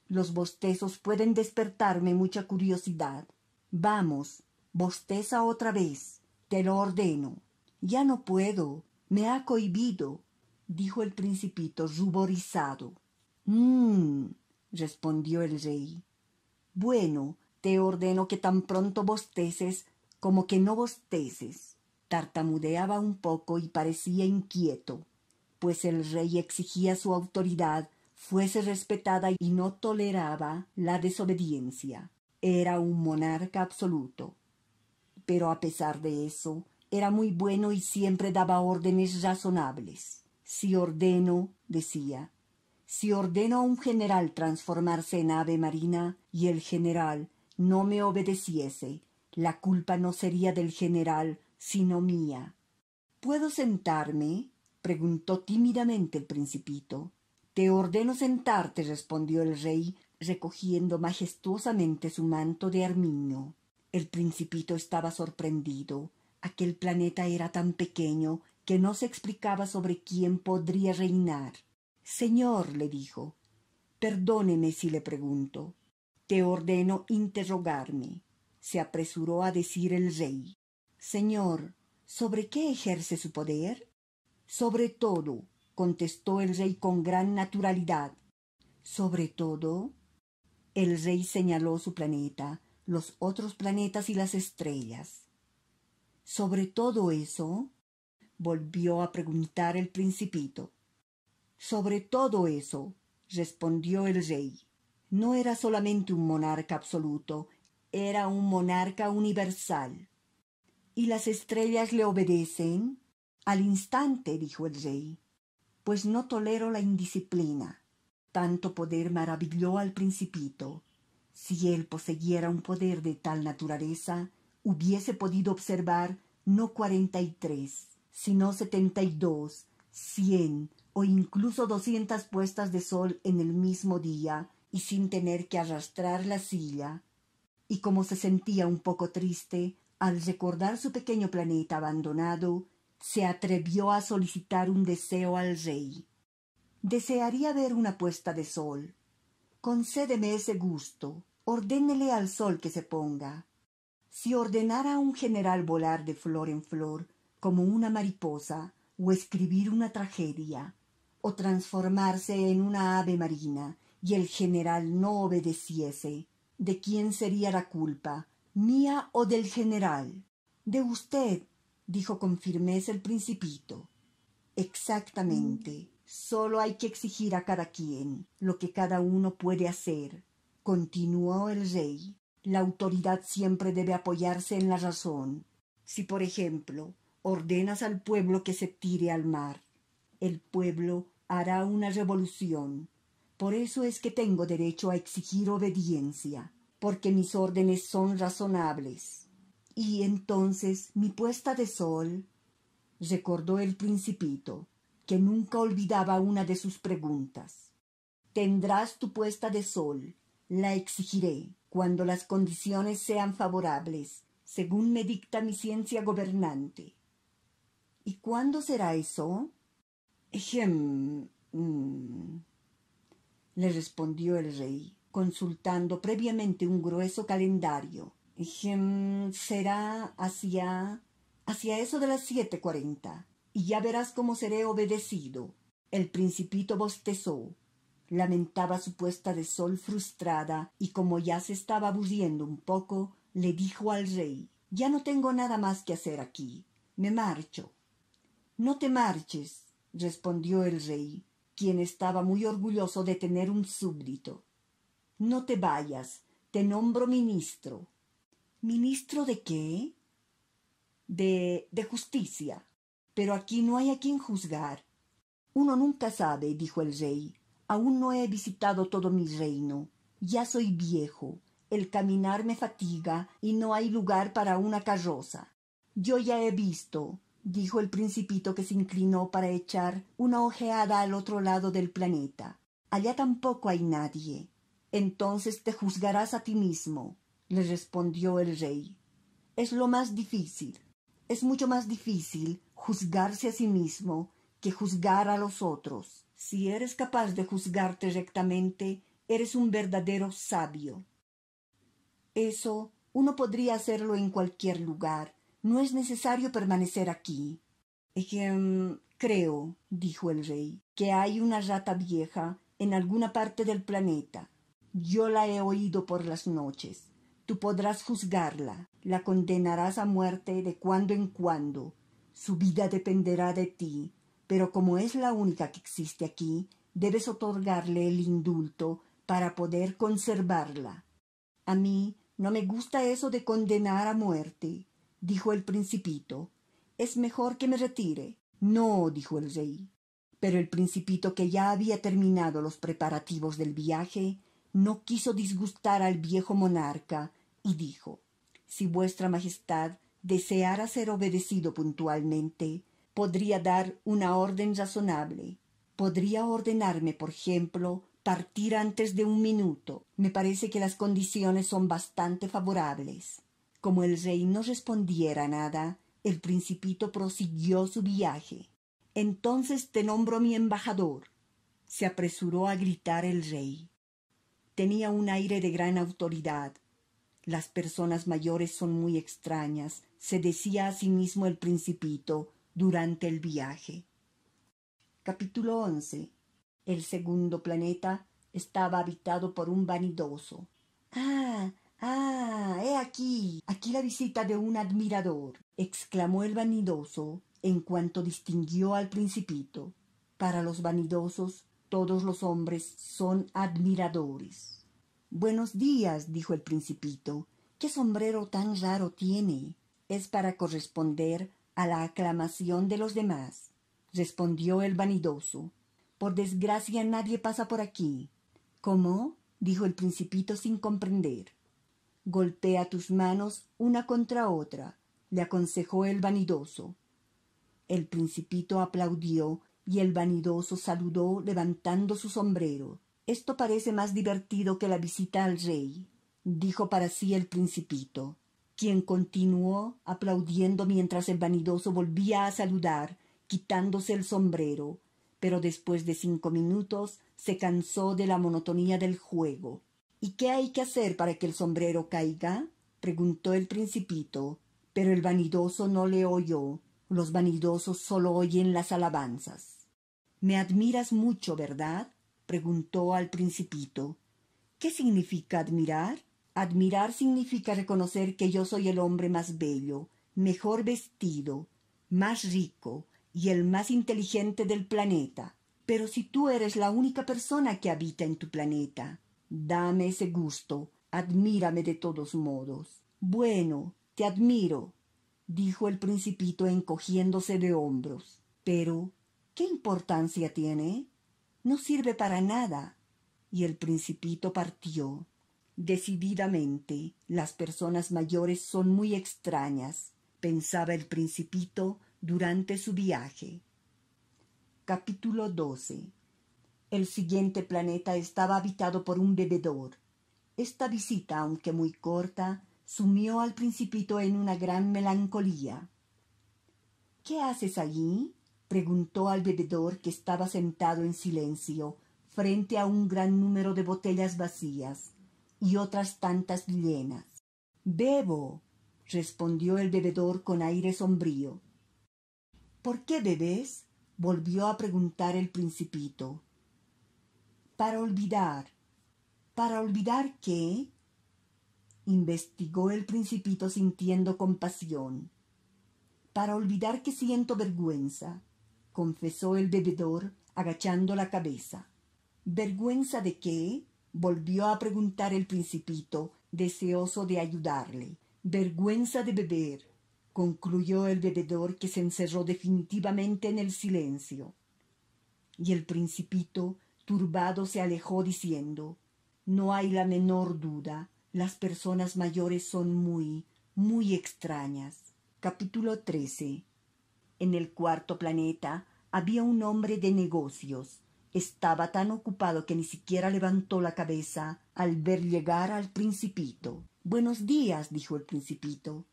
Los bostezos pueden despertarme mucha curiosidad. Vamos, bosteza otra vez. Te lo ordeno. Ya no puedo. Me ha cohibido, dijo el principito ruborizado. Mmm, respondió el rey. Bueno, te ordeno que tan pronto bosteces como que no bosteces. Tartamudeaba un poco y parecía inquieto, pues el rey exigía su autoridad fuese respetada y no toleraba la desobediencia. Era un monarca absoluto pero a pesar de eso, era muy bueno y siempre daba órdenes razonables. Si ordeno, decía, si ordeno a un general transformarse en ave marina y el general no me obedeciese, la culpa no sería del general, sino mía. ¿Puedo sentarme? preguntó tímidamente el principito. Te ordeno sentarte, respondió el rey, recogiendo majestuosamente su manto de armiño. El principito estaba sorprendido. Aquel planeta era tan pequeño que no se explicaba sobre quién podría reinar. Señor, le dijo, perdóneme si le pregunto. Te ordeno interrogarme, se apresuró a decir el rey. Señor, ¿sobre qué ejerce su poder? Sobre todo, contestó el rey con gran naturalidad. Sobre todo. El rey señaló su planeta, los otros planetas y las estrellas. Sobre todo eso, volvió a preguntar el principito. Sobre todo eso, respondió el rey. No era solamente un monarca absoluto, era un monarca universal. ¿Y las estrellas le obedecen? Al instante, dijo el rey, pues no tolero la indisciplina. Tanto poder maravilló al principito si él poseyera un poder de tal naturaleza, hubiese podido observar no cuarenta y tres, sino setenta y dos, cien o incluso doscientas puestas de sol en el mismo día y sin tener que arrastrar la silla. Y como se sentía un poco triste al recordar su pequeño planeta abandonado, se atrevió a solicitar un deseo al rey. Desearía ver una puesta de sol, Concédeme ese gusto, ordénele al sol que se ponga. Si ordenara a un general volar de flor en flor, como una mariposa, o escribir una tragedia, o transformarse en una ave marina, y el general no obedeciese, ¿de quién sería la culpa, mía o del general? De usted, dijo con firmeza el principito. Exactamente. Solo hay que exigir a cada quien lo que cada uno puede hacer. Continuó el rey. La autoridad siempre debe apoyarse en la razón. Si, por ejemplo, ordenas al pueblo que se tire al mar, el pueblo hará una revolución. Por eso es que tengo derecho a exigir obediencia, porque mis órdenes son razonables. Y entonces mi puesta de sol, recordó el principito, nunca olvidaba una de sus preguntas. Tendrás tu puesta de sol, la exigiré cuando las condiciones sean favorables, según me dicta mi ciencia gobernante. ¿Y cuándo será eso? Mm, le respondió el rey, consultando previamente un grueso calendario. será hacia. hacia eso de las siete cuarenta y ya verás cómo seré obedecido. El principito bostezó, lamentaba su puesta de sol frustrada y como ya se estaba aburriendo un poco, le dijo al rey, ya no tengo nada más que hacer aquí, me marcho. No te marches, respondió el rey, quien estaba muy orgulloso de tener un súbdito. No te vayas, te nombro ministro. ¿Ministro de qué? De, de justicia. Pero aquí no hay a quien juzgar. Uno nunca sabe, dijo el rey, aún no he visitado todo mi reino. Ya soy viejo, el caminar me fatiga y no hay lugar para una carroza. Yo ya he visto, dijo el principito que se inclinó para echar una ojeada al otro lado del planeta. Allá tampoco hay nadie. Entonces te juzgarás a ti mismo, le respondió el rey. Es lo más difícil. Es mucho más difícil juzgarse a sí mismo que juzgar a los otros. Si eres capaz de juzgarte rectamente, eres un verdadero sabio. Eso uno podría hacerlo en cualquier lugar. No es necesario permanecer aquí. creo, dijo el rey, que hay una rata vieja en alguna parte del planeta. Yo la he oído por las noches. Tú podrás juzgarla, la condenarás a muerte de cuando en cuando, su vida dependerá de ti, pero como es la única que existe aquí, debes otorgarle el indulto para poder conservarla. A mí no me gusta eso de condenar a muerte, dijo el principito. Es mejor que me retire. No, dijo el rey. Pero el principito, que ya había terminado los preparativos del viaje, no quiso disgustar al viejo monarca y dijo Si vuestra Majestad deseara ser obedecido puntualmente, podría dar una orden razonable. Podría ordenarme, por ejemplo, partir antes de un minuto. Me parece que las condiciones son bastante favorables. Como el rey no respondiera nada, el principito prosiguió su viaje. Entonces te nombro mi embajador, se apresuró a gritar el rey. Tenía un aire de gran autoridad, las personas mayores son muy extrañas, se decía a sí mismo el principito durante el viaje. Capítulo 11. El segundo planeta estaba habitado por un vanidoso. Ah, ah, he aquí, aquí la visita de un admirador, exclamó el vanidoso en cuanto distinguió al principito. Para los vanidosos, todos los hombres son admiradores. Buenos días, dijo el principito. ¿Qué sombrero tan raro tiene? Es para corresponder a la aclamación de los demás, respondió el vanidoso. Por desgracia nadie pasa por aquí. ¿Cómo? dijo el principito sin comprender. Golpea tus manos una contra otra, le aconsejó el vanidoso. El principito aplaudió y el vanidoso saludó levantando su sombrero. Esto parece más divertido que la visita al rey, dijo para sí el principito, quien continuó aplaudiendo mientras el vanidoso volvía a saludar, quitándose el sombrero, pero después de cinco minutos se cansó de la monotonía del juego. ¿Y qué hay que hacer para que el sombrero caiga? preguntó el principito, pero el vanidoso no le oyó. Los vanidosos solo oyen las alabanzas. Me admiras mucho, ¿verdad? preguntó al principito. ¿Qué significa admirar? Admirar significa reconocer que yo soy el hombre más bello, mejor vestido, más rico y el más inteligente del planeta. Pero si tú eres la única persona que habita en tu planeta, dame ese gusto, admírame de todos modos. Bueno, te admiro, dijo el principito encogiéndose de hombros. Pero, ¿qué importancia tiene? No sirve para nada. Y el principito partió. Decididamente, las personas mayores son muy extrañas, pensaba el principito durante su viaje. Capítulo 12. El siguiente planeta estaba habitado por un bebedor. Esta visita, aunque muy corta, sumió al principito en una gran melancolía. ¿Qué haces allí? preguntó al bebedor que estaba sentado en silencio frente a un gran número de botellas vacías y otras tantas llenas. Bebo, respondió el bebedor con aire sombrío. ¿Por qué bebes? volvió a preguntar el principito. Para olvidar. ¿Para olvidar qué? investigó el principito sintiendo compasión. Para olvidar que siento vergüenza confesó el bebedor, agachando la cabeza. ¿Vergüenza de qué? volvió a preguntar el principito, deseoso de ayudarle. Vergüenza de beber, concluyó el bebedor que se encerró definitivamente en el silencio. Y el principito, turbado, se alejó diciendo No hay la menor duda, las personas mayores son muy, muy extrañas. Capítulo 13 en el cuarto planeta había un hombre de negocios. Estaba tan ocupado que ni siquiera levantó la cabeza al ver llegar al principito. Buenos días, dijo el principito.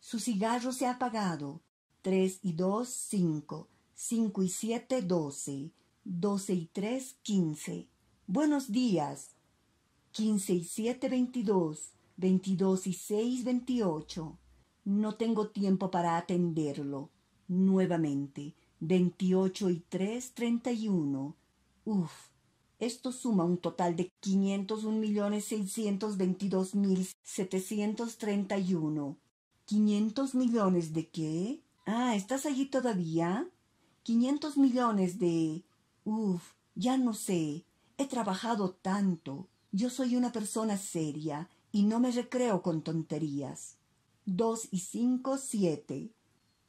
Su cigarro se ha apagado. Tres y dos, cinco. Cinco y siete, doce. Doce y tres, quince. Buenos días. Quince y siete, veintidós. Veintidós y seis, veintiocho. No tengo tiempo para atenderlo nuevamente. veintiocho y tres treinta y uno. Uf, esto suma un total de 501.622.731. un millones de qué? Ah, ¿estás allí todavía? Quinientos millones de... Uf, ya no sé. He trabajado tanto. Yo soy una persona seria y no me recreo con tonterías. Dos y cinco siete...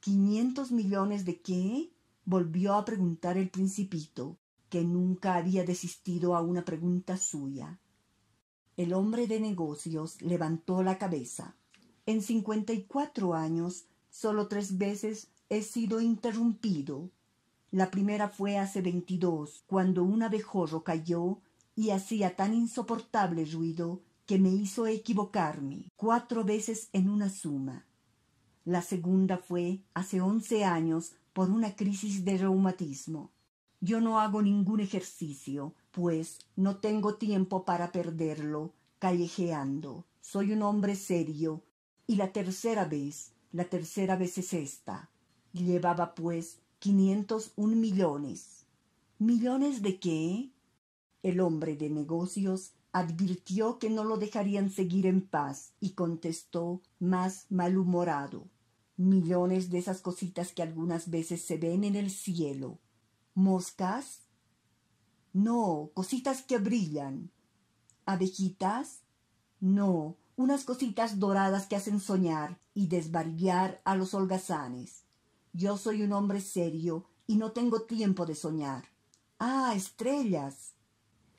¿Quinientos millones de qué? volvió a preguntar el principito, que nunca había desistido a una pregunta suya. El hombre de negocios levantó la cabeza. En cincuenta y cuatro años, solo tres veces he sido interrumpido. La primera fue hace veintidós, cuando un abejorro cayó y hacía tan insoportable ruido que me hizo equivocarme cuatro veces en una suma. La segunda fue hace once años por una crisis de reumatismo. Yo no hago ningún ejercicio, pues no tengo tiempo para perderlo callejeando. Soy un hombre serio. Y la tercera vez, la tercera vez es esta. Llevaba pues quinientos un millones. ¿Millones de qué? El hombre de negocios advirtió que no lo dejarían seguir en paz y contestó más malhumorado millones de esas cositas que algunas veces se ven en el cielo. ¿Moscas? No, cositas que brillan. ¿Abejitas? No, unas cositas doradas que hacen soñar y desvarillar a los holgazanes. Yo soy un hombre serio y no tengo tiempo de soñar. Ah, estrellas.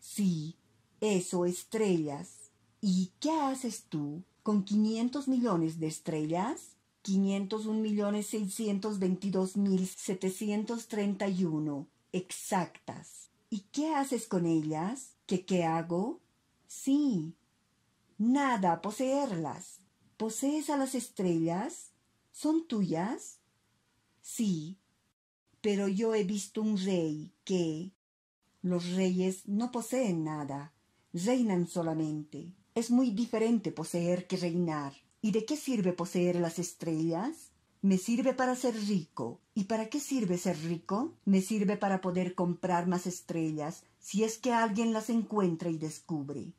Sí, eso, estrellas. ¿Y qué haces tú con quinientos millones de estrellas? 501.622.731 exactas. ¿Y qué haces con ellas? qué qué hago? Sí. Nada, poseerlas. ¿Posees a las estrellas? ¿Son tuyas? Sí. Pero yo he visto un rey que... Los reyes no poseen nada, reinan solamente. Es muy diferente poseer que reinar. ¿Y de qué sirve poseer las estrellas? Me sirve para ser rico. ¿Y para qué sirve ser rico? Me sirve para poder comprar más estrellas, si es que alguien las encuentra y descubre.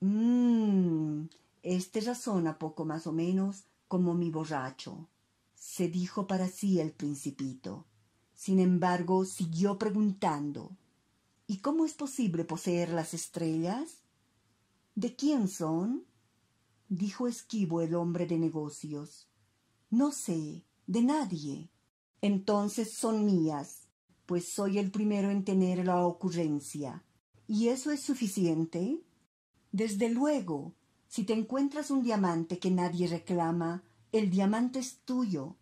Mmm. Este razona poco más o menos como mi borracho. Se dijo para sí el principito. Sin embargo, siguió preguntando. ¿Y cómo es posible poseer las estrellas? ¿De quién son? dijo esquivo el hombre de negocios. No sé, de nadie. Entonces son mías, pues soy el primero en tener la ocurrencia. ¿Y eso es suficiente? Desde luego, si te encuentras un diamante que nadie reclama, el diamante es tuyo.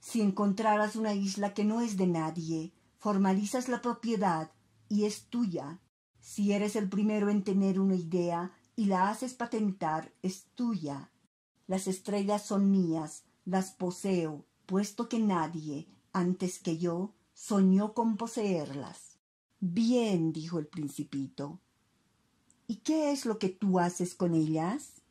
Si encontraras una isla que no es de nadie, formalizas la propiedad y es tuya. Si eres el primero en tener una idea, y la haces patentar es tuya. Las estrellas son mías, las poseo, puesto que nadie, antes que yo, soñó con poseerlas. Bien, dijo el principito. ¿Y qué es lo que tú haces con ellas?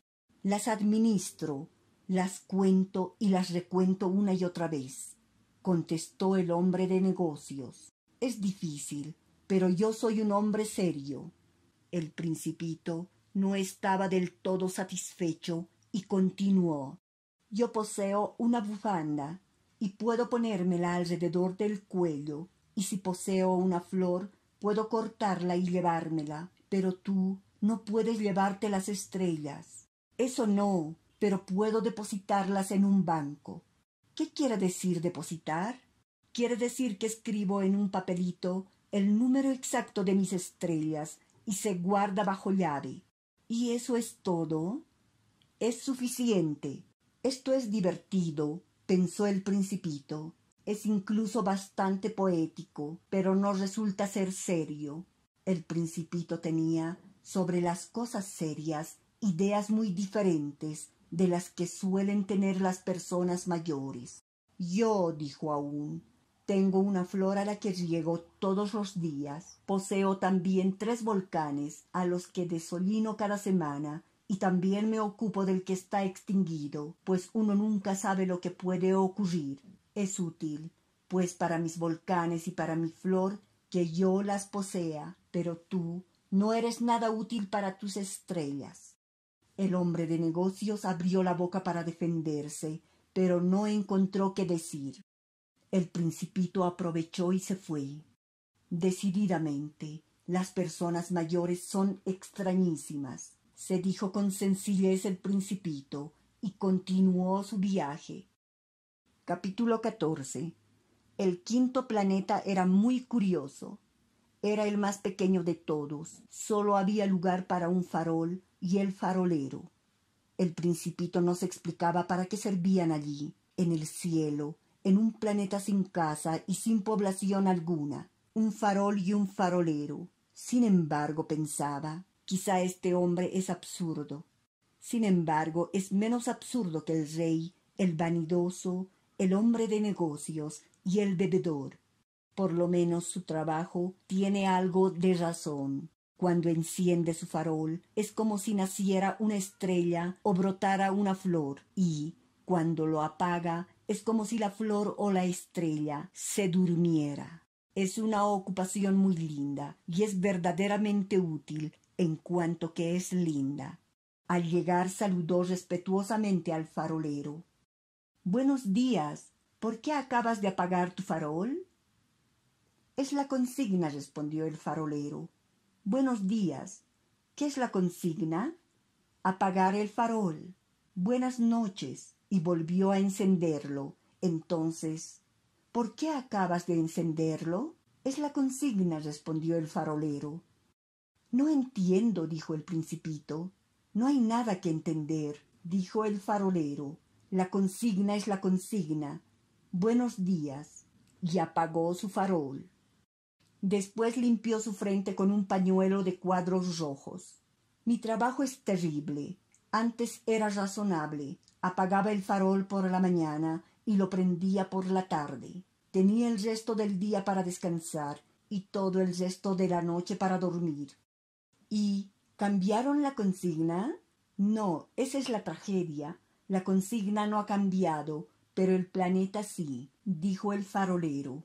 Las administro, las cuento y las recuento una y otra vez, contestó el hombre de negocios. Es difícil, pero yo soy un hombre serio. El principito no estaba del todo satisfecho y continuó Yo poseo una bufanda y puedo ponérmela alrededor del cuello, y si poseo una flor, puedo cortarla y llevármela, pero tú no puedes llevarte las estrellas. Eso no, pero puedo depositarlas en un banco. ¿Qué quiere decir depositar? Quiere decir que escribo en un papelito el número exacto de mis estrellas y se guarda bajo llave. ¿Y eso es todo? Es suficiente. Esto es divertido, pensó el principito. Es incluso bastante poético, pero no resulta ser serio. El principito tenía sobre las cosas serias ideas muy diferentes de las que suelen tener las personas mayores. Yo, dijo aún, tengo una flor a la que riego todos los días. Poseo también tres volcanes a los que desolino cada semana y también me ocupo del que está extinguido, pues uno nunca sabe lo que puede ocurrir. Es útil, pues para mis volcanes y para mi flor, que yo las posea, pero tú no eres nada útil para tus estrellas. El hombre de negocios abrió la boca para defenderse, pero no encontró qué decir. El principito aprovechó y se fue. Decididamente, las personas mayores son extrañísimas, se dijo con sencillez el principito y continuó su viaje. Capítulo 14. El quinto planeta era muy curioso. Era el más pequeño de todos. Solo había lugar para un farol y el farolero. El principito no se explicaba para qué servían allí, en el cielo, en un planeta sin casa y sin población alguna, un farol y un farolero. Sin embargo, pensaba, quizá este hombre es absurdo. Sin embargo, es menos absurdo que el rey, el vanidoso, el hombre de negocios y el bebedor. Por lo menos su trabajo tiene algo de razón. Cuando enciende su farol es como si naciera una estrella o brotara una flor y, cuando lo apaga, es como si la flor o la estrella se durmiera. Es una ocupación muy linda y es verdaderamente útil en cuanto que es linda. Al llegar saludó respetuosamente al farolero. Buenos días. ¿Por qué acabas de apagar tu farol? Es la consigna, respondió el farolero. Buenos días. ¿Qué es la consigna? Apagar el farol. Buenas noches y volvió a encenderlo. Entonces, ¿por qué acabas de encenderlo? Es la consigna, respondió el farolero. No entiendo, dijo el principito. No hay nada que entender, dijo el farolero. La consigna es la consigna. Buenos días. Y apagó su farol. Después limpió su frente con un pañuelo de cuadros rojos. Mi trabajo es terrible. Antes era razonable, Apagaba el farol por la mañana y lo prendía por la tarde. Tenía el resto del día para descansar y todo el resto de la noche para dormir. ¿Y cambiaron la consigna? No, esa es la tragedia. La consigna no ha cambiado, pero el planeta sí, dijo el farolero.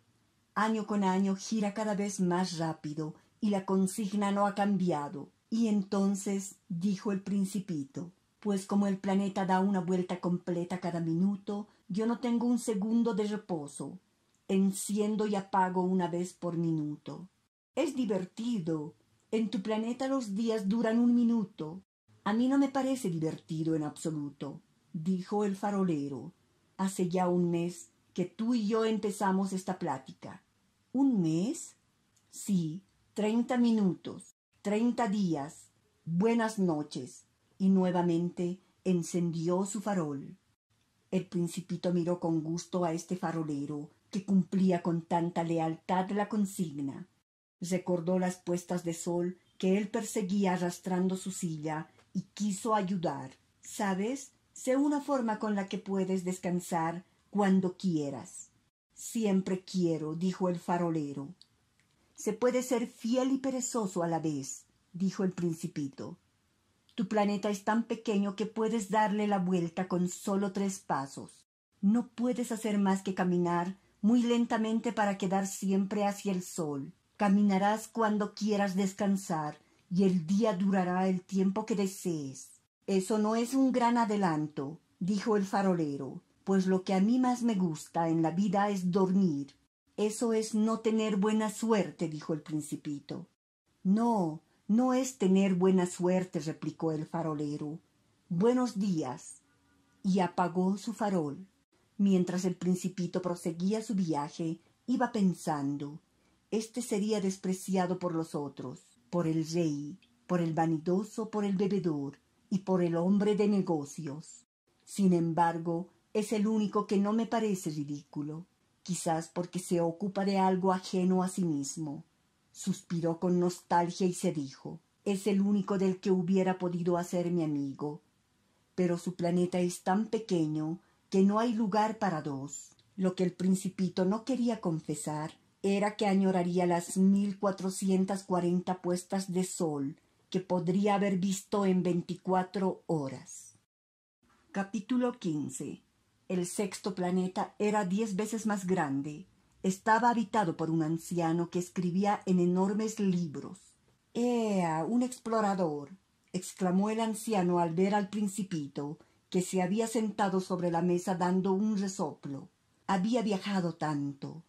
Año con año gira cada vez más rápido y la consigna no ha cambiado. Y entonces dijo el principito, pues como el planeta da una vuelta completa cada minuto, yo no tengo un segundo de reposo. Enciendo y apago una vez por minuto. Es divertido. En tu planeta los días duran un minuto. A mí no me parece divertido en absoluto, dijo el farolero. Hace ya un mes que tú y yo empezamos esta plática. ¿Un mes? Sí, treinta minutos, treinta días. Buenas noches y nuevamente encendió su farol. El principito miró con gusto a este farolero que cumplía con tanta lealtad la consigna. Recordó las puestas de sol que él perseguía arrastrando su silla y quiso ayudar. ¿Sabes? Sé una forma con la que puedes descansar cuando quieras. Siempre quiero, dijo el farolero. Se puede ser fiel y perezoso a la vez, dijo el principito. Tu planeta es tan pequeño que puedes darle la vuelta con solo tres pasos. No puedes hacer más que caminar muy lentamente para quedar siempre hacia el sol. Caminarás cuando quieras descansar y el día durará el tiempo que desees. Eso no es un gran adelanto, dijo el farolero, pues lo que a mí más me gusta en la vida es dormir. Eso es no tener buena suerte, dijo el principito. No, no es tener buena suerte, replicó el farolero. Buenos días. Y apagó su farol. Mientras el principito proseguía su viaje, iba pensando. Este sería despreciado por los otros, por el rey, por el vanidoso, por el bebedor y por el hombre de negocios. Sin embargo, es el único que no me parece ridículo, quizás porque se ocupa de algo ajeno a sí mismo suspiró con nostalgia y se dijo, es el único del que hubiera podido hacer mi amigo. Pero su planeta es tan pequeño que no hay lugar para dos. Lo que el principito no quería confesar era que añoraría las mil cuatrocientas cuarenta puestas de sol que podría haber visto en veinticuatro horas. Capítulo quince. El sexto planeta era diez veces más grande estaba habitado por un anciano que escribía en enormes libros. ¡Ea! un explorador. exclamó el anciano al ver al principito, que se había sentado sobre la mesa dando un resoplo. Había viajado tanto.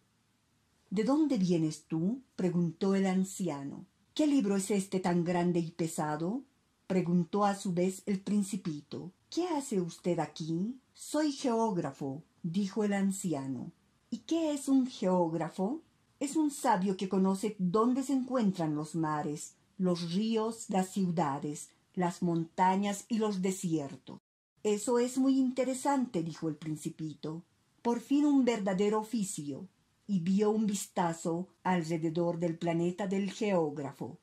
¿De dónde vienes tú? preguntó el anciano. ¿Qué libro es este tan grande y pesado? preguntó a su vez el principito. ¿Qué hace usted aquí? Soy geógrafo, dijo el anciano. ¿Y qué es un geógrafo? Es un sabio que conoce dónde se encuentran los mares, los ríos, las ciudades, las montañas y los desiertos. Eso es muy interesante, dijo el principito. Por fin un verdadero oficio, y vio un vistazo alrededor del planeta del geógrafo.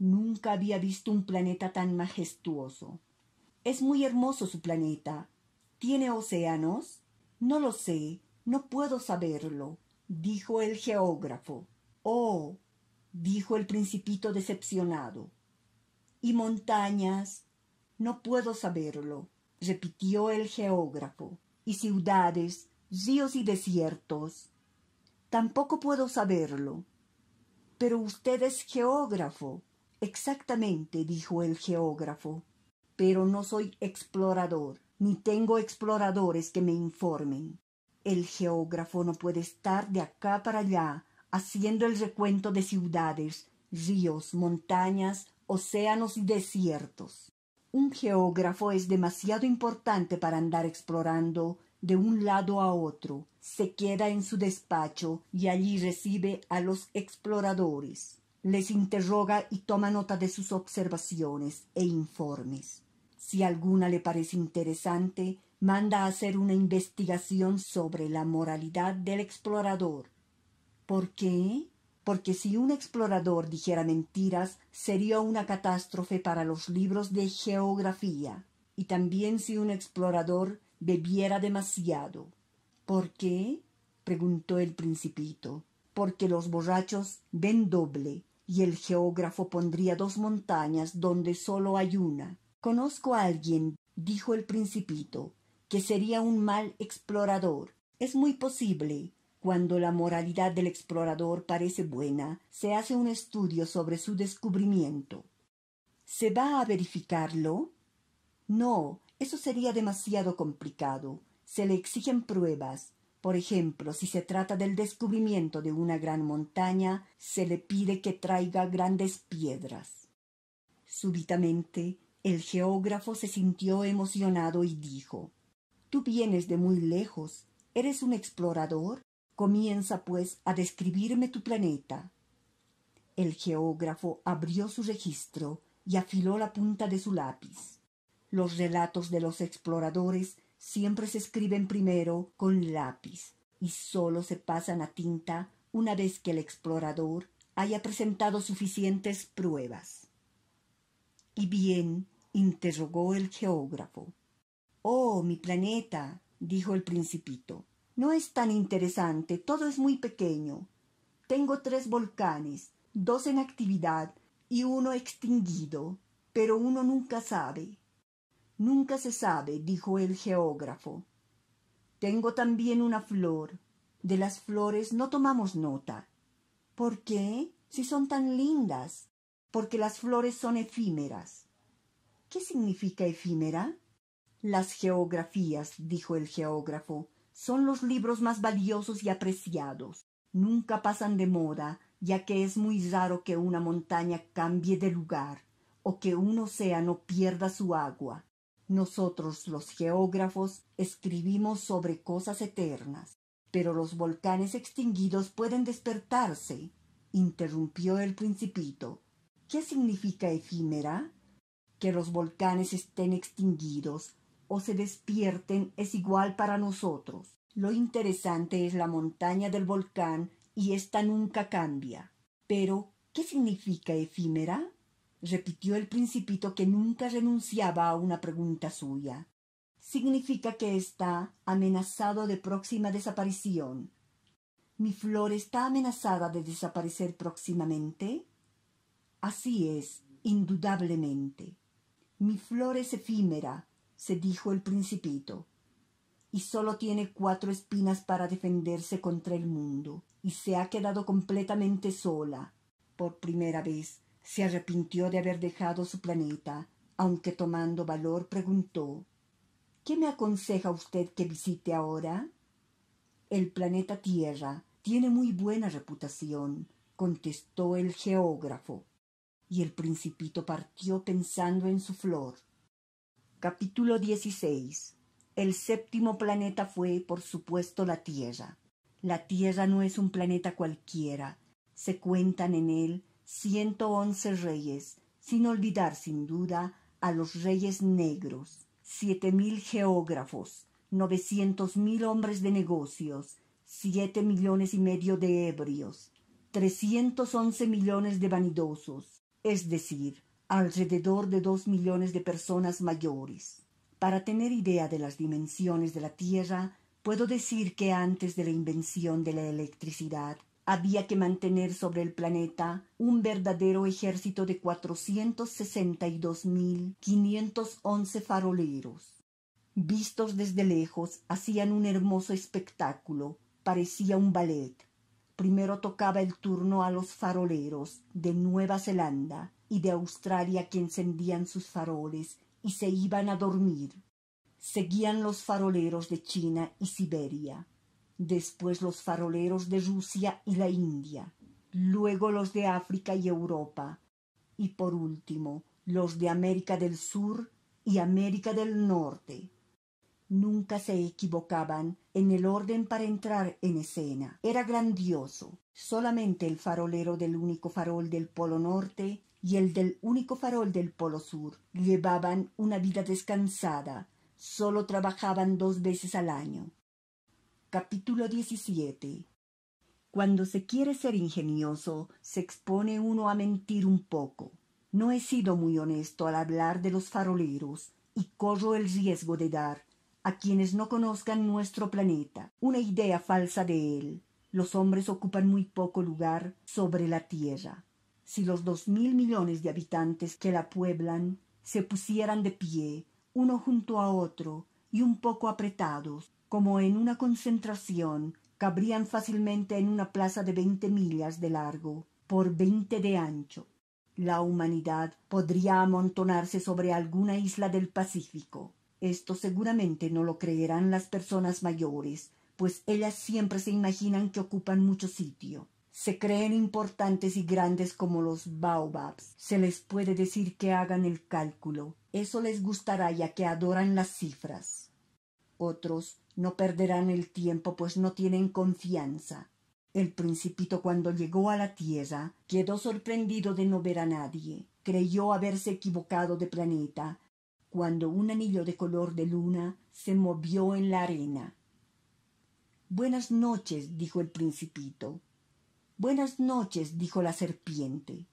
Nunca había visto un planeta tan majestuoso. Es muy hermoso su planeta. ¿Tiene océanos? No lo sé, no puedo saberlo, dijo el geógrafo. Oh, dijo el principito decepcionado. Y montañas. No puedo saberlo, repitió el geógrafo. Y ciudades, ríos y desiertos. Tampoco puedo saberlo. Pero usted es geógrafo. Exactamente, dijo el geógrafo. Pero no soy explorador, ni tengo exploradores que me informen. El geógrafo no puede estar de acá para allá haciendo el recuento de ciudades, ríos, montañas, océanos y desiertos. Un geógrafo es demasiado importante para andar explorando de un lado a otro. Se queda en su despacho y allí recibe a los exploradores. Les interroga y toma nota de sus observaciones e informes. Si alguna le parece interesante, manda hacer una investigación sobre la moralidad del explorador. ¿Por qué? Porque si un explorador dijera mentiras, sería una catástrofe para los libros de geografía, y también si un explorador bebiera demasiado. ¿Por qué? preguntó el principito. Porque los borrachos ven doble, y el geógrafo pondría dos montañas donde solo hay una. Conozco a alguien, dijo el principito, que sería un mal explorador. Es muy posible. Cuando la moralidad del explorador parece buena, se hace un estudio sobre su descubrimiento. ¿Se va a verificarlo? No, eso sería demasiado complicado. Se le exigen pruebas. Por ejemplo, si se trata del descubrimiento de una gran montaña, se le pide que traiga grandes piedras. Súbitamente, el geógrafo se sintió emocionado y dijo Tú vienes de muy lejos, eres un explorador, comienza pues a describirme tu planeta. El geógrafo abrió su registro y afiló la punta de su lápiz. Los relatos de los exploradores siempre se escriben primero con lápiz y sólo se pasan a tinta una vez que el explorador haya presentado suficientes pruebas. Y bien, interrogó el geógrafo, Oh, mi planeta, dijo el principito, no es tan interesante, todo es muy pequeño. Tengo tres volcanes, dos en actividad y uno extinguido, pero uno nunca sabe. Nunca se sabe, dijo el geógrafo. Tengo también una flor. De las flores no tomamos nota. ¿Por qué? Si son tan lindas. Porque las flores son efímeras. ¿Qué significa efímera? Las geografías, dijo el geógrafo, son los libros más valiosos y apreciados. Nunca pasan de moda, ya que es muy raro que una montaña cambie de lugar o que un océano pierda su agua. Nosotros los geógrafos escribimos sobre cosas eternas, pero los volcanes extinguidos pueden despertarse, interrumpió el principito. ¿Qué significa efímera? Que los volcanes estén extinguidos o se despierten es igual para nosotros. Lo interesante es la montaña del volcán y ésta nunca cambia. Pero, ¿qué significa efímera? repitió el principito que nunca renunciaba a una pregunta suya. Significa que está amenazado de próxima desaparición. ¿Mi flor está amenazada de desaparecer próximamente? Así es, indudablemente. Mi flor es efímera, se dijo el principito, y solo tiene cuatro espinas para defenderse contra el mundo, y se ha quedado completamente sola. Por primera vez se arrepintió de haber dejado su planeta, aunque tomando valor preguntó ¿Qué me aconseja usted que visite ahora? El planeta Tierra tiene muy buena reputación, contestó el geógrafo. Y el principito partió pensando en su flor. Capítulo 16. El séptimo planeta fue, por supuesto, la Tierra. La Tierra no es un planeta cualquiera. Se cuentan en él ciento once reyes, sin olvidar sin duda a los reyes negros, siete mil geógrafos, novecientos mil hombres de negocios, siete millones y medio de ebrios, once millones de vanidosos, es decir, alrededor de dos millones de personas mayores. Para tener idea de las dimensiones de la Tierra, puedo decir que antes de la invención de la electricidad, había que mantener sobre el planeta un verdadero ejército de cuatrocientos y dos quinientos once faroleros. Vistos desde lejos, hacían un hermoso espectáculo, parecía un ballet. Primero tocaba el turno a los faroleros de Nueva Zelanda, y de Australia que encendían sus faroles y se iban a dormir. Seguían los faroleros de China y Siberia, después los faroleros de Rusia y la India, luego los de África y Europa, y por último los de América del Sur y América del Norte. Nunca se equivocaban en el orden para entrar en escena. Era grandioso. Solamente el farolero del único farol del Polo Norte y el del único farol del Polo Sur. Llevaban una vida descansada, solo trabajaban dos veces al año. Capítulo Cuando se quiere ser ingenioso, se expone uno a mentir un poco. No he sido muy honesto al hablar de los faroleros y corro el riesgo de dar, a quienes no conozcan nuestro planeta, una idea falsa de él. Los hombres ocupan muy poco lugar sobre la Tierra si los dos mil millones de habitantes que la pueblan se pusieran de pie, uno junto a otro y un poco apretados, como en una concentración, cabrían fácilmente en una plaza de veinte millas de largo por veinte de ancho. La humanidad podría amontonarse sobre alguna isla del Pacífico. Esto seguramente no lo creerán las personas mayores, pues ellas siempre se imaginan que ocupan mucho sitio se creen importantes y grandes como los baobabs. Se les puede decir que hagan el cálculo. Eso les gustará ya que adoran las cifras. Otros no perderán el tiempo pues no tienen confianza. El principito cuando llegó a la tierra quedó sorprendido de no ver a nadie. Creyó haberse equivocado de planeta cuando un anillo de color de luna se movió en la arena. Buenas noches, dijo el principito. Buenas noches, dijo la serpiente.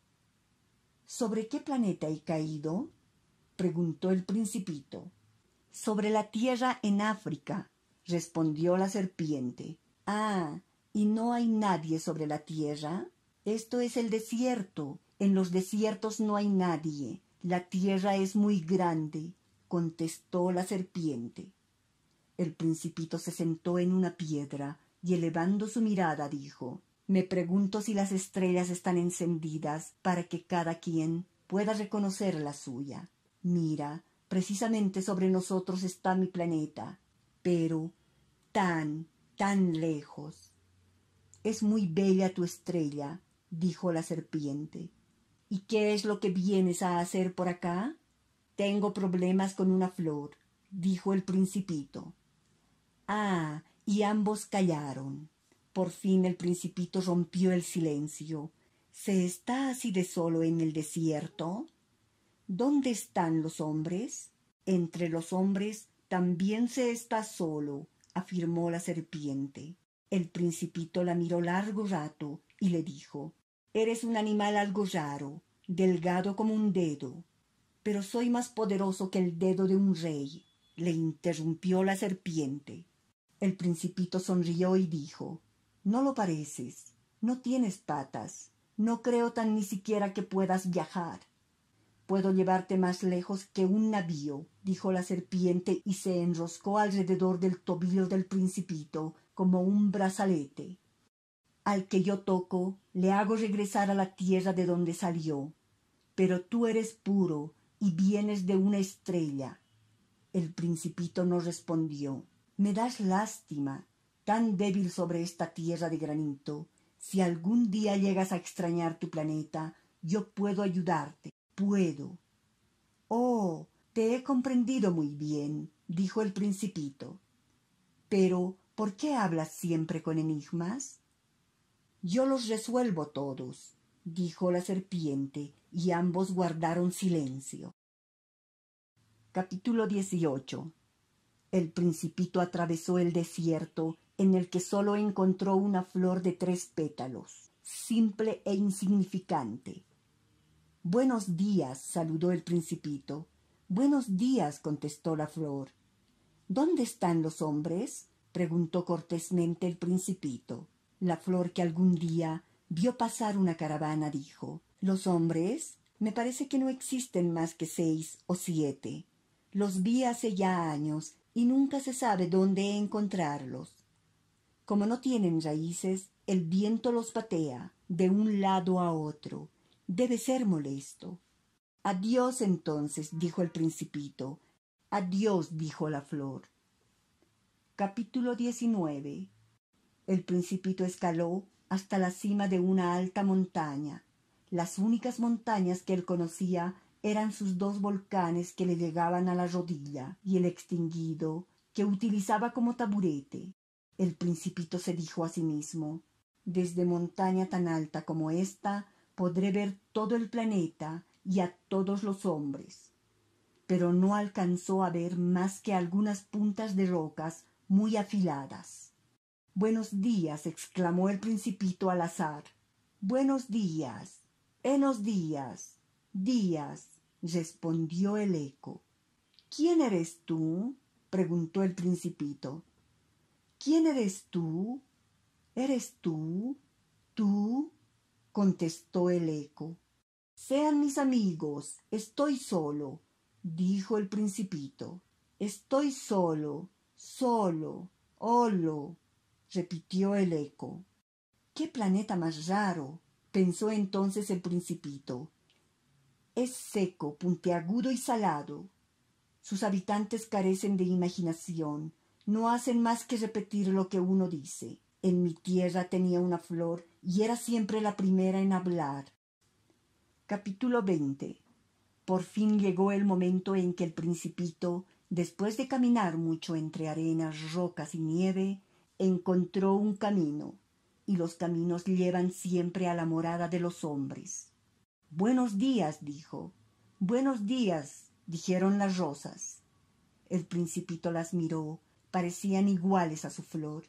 ¿Sobre qué planeta he caído? preguntó el principito. Sobre la tierra en África, respondió la serpiente. Ah, ¿y no hay nadie sobre la tierra? Esto es el desierto. En los desiertos no hay nadie. La tierra es muy grande, contestó la serpiente. El principito se sentó en una piedra y elevando su mirada dijo me pregunto si las estrellas están encendidas para que cada quien pueda reconocer la suya. Mira, precisamente sobre nosotros está mi planeta, pero tan, tan lejos. Es muy bella tu estrella, dijo la serpiente. ¿Y qué es lo que vienes a hacer por acá? Tengo problemas con una flor, dijo el principito. Ah, y ambos callaron. Por fin el principito rompió el silencio. ¿Se está así de solo en el desierto? ¿Dónde están los hombres? Entre los hombres también se está solo, afirmó la serpiente. El principito la miró largo rato y le dijo Eres un animal algo raro, delgado como un dedo, pero soy más poderoso que el dedo de un rey, le interrumpió la serpiente. El principito sonrió y dijo no lo pareces, no tienes patas, no creo tan ni siquiera que puedas viajar. Puedo llevarte más lejos que un navío, dijo la serpiente y se enroscó alrededor del tobillo del principito como un brazalete. Al que yo toco, le hago regresar a la tierra de donde salió. Pero tú eres puro y vienes de una estrella. El principito no respondió. Me das lástima, tan débil sobre esta tierra de granito, si algún día llegas a extrañar tu planeta, yo puedo ayudarte, puedo. Oh, te he comprendido muy bien, dijo el principito. Pero, ¿por qué hablas siempre con enigmas? Yo los resuelvo todos, dijo la serpiente, y ambos guardaron silencio. Capítulo 18 El principito atravesó el desierto en el que solo encontró una flor de tres pétalos, simple e insignificante. Buenos días, saludó el principito. Buenos días, contestó la flor. ¿Dónde están los hombres? preguntó cortésmente el principito. La flor que algún día vio pasar una caravana dijo Los hombres me parece que no existen más que seis o siete. Los vi hace ya años y nunca se sabe dónde encontrarlos. Como no tienen raíces, el viento los patea de un lado a otro. Debe ser molesto. Adiós entonces, dijo el principito. Adiós, dijo la flor. Capítulo 19. El principito escaló hasta la cima de una alta montaña. Las únicas montañas que él conocía eran sus dos volcanes que le llegaban a la rodilla y el extinguido que utilizaba como taburete. El principito se dijo a sí mismo, desde montaña tan alta como esta podré ver todo el planeta y a todos los hombres. Pero no alcanzó a ver más que algunas puntas de rocas muy afiladas. Buenos días, exclamó el principito al azar. Buenos días. Buenos días. Días, respondió el eco. ¿Quién eres tú? preguntó el principito. ¿Quién eres tú? ¿Eres tú? ¿Tú? contestó el eco. Sean mis amigos, estoy solo, dijo el principito. Estoy solo, solo, holo, repitió el eco. ¿Qué planeta más raro? pensó entonces el principito. Es seco, puntiagudo y salado. Sus habitantes carecen de imaginación no hacen más que repetir lo que uno dice. En mi tierra tenía una flor y era siempre la primera en hablar. Capítulo 20. Por fin llegó el momento en que el principito, después de caminar mucho entre arenas, rocas y nieve, encontró un camino, y los caminos llevan siempre a la morada de los hombres. Buenos días, dijo. Buenos días, dijeron las rosas. El principito las miró parecían iguales a su flor.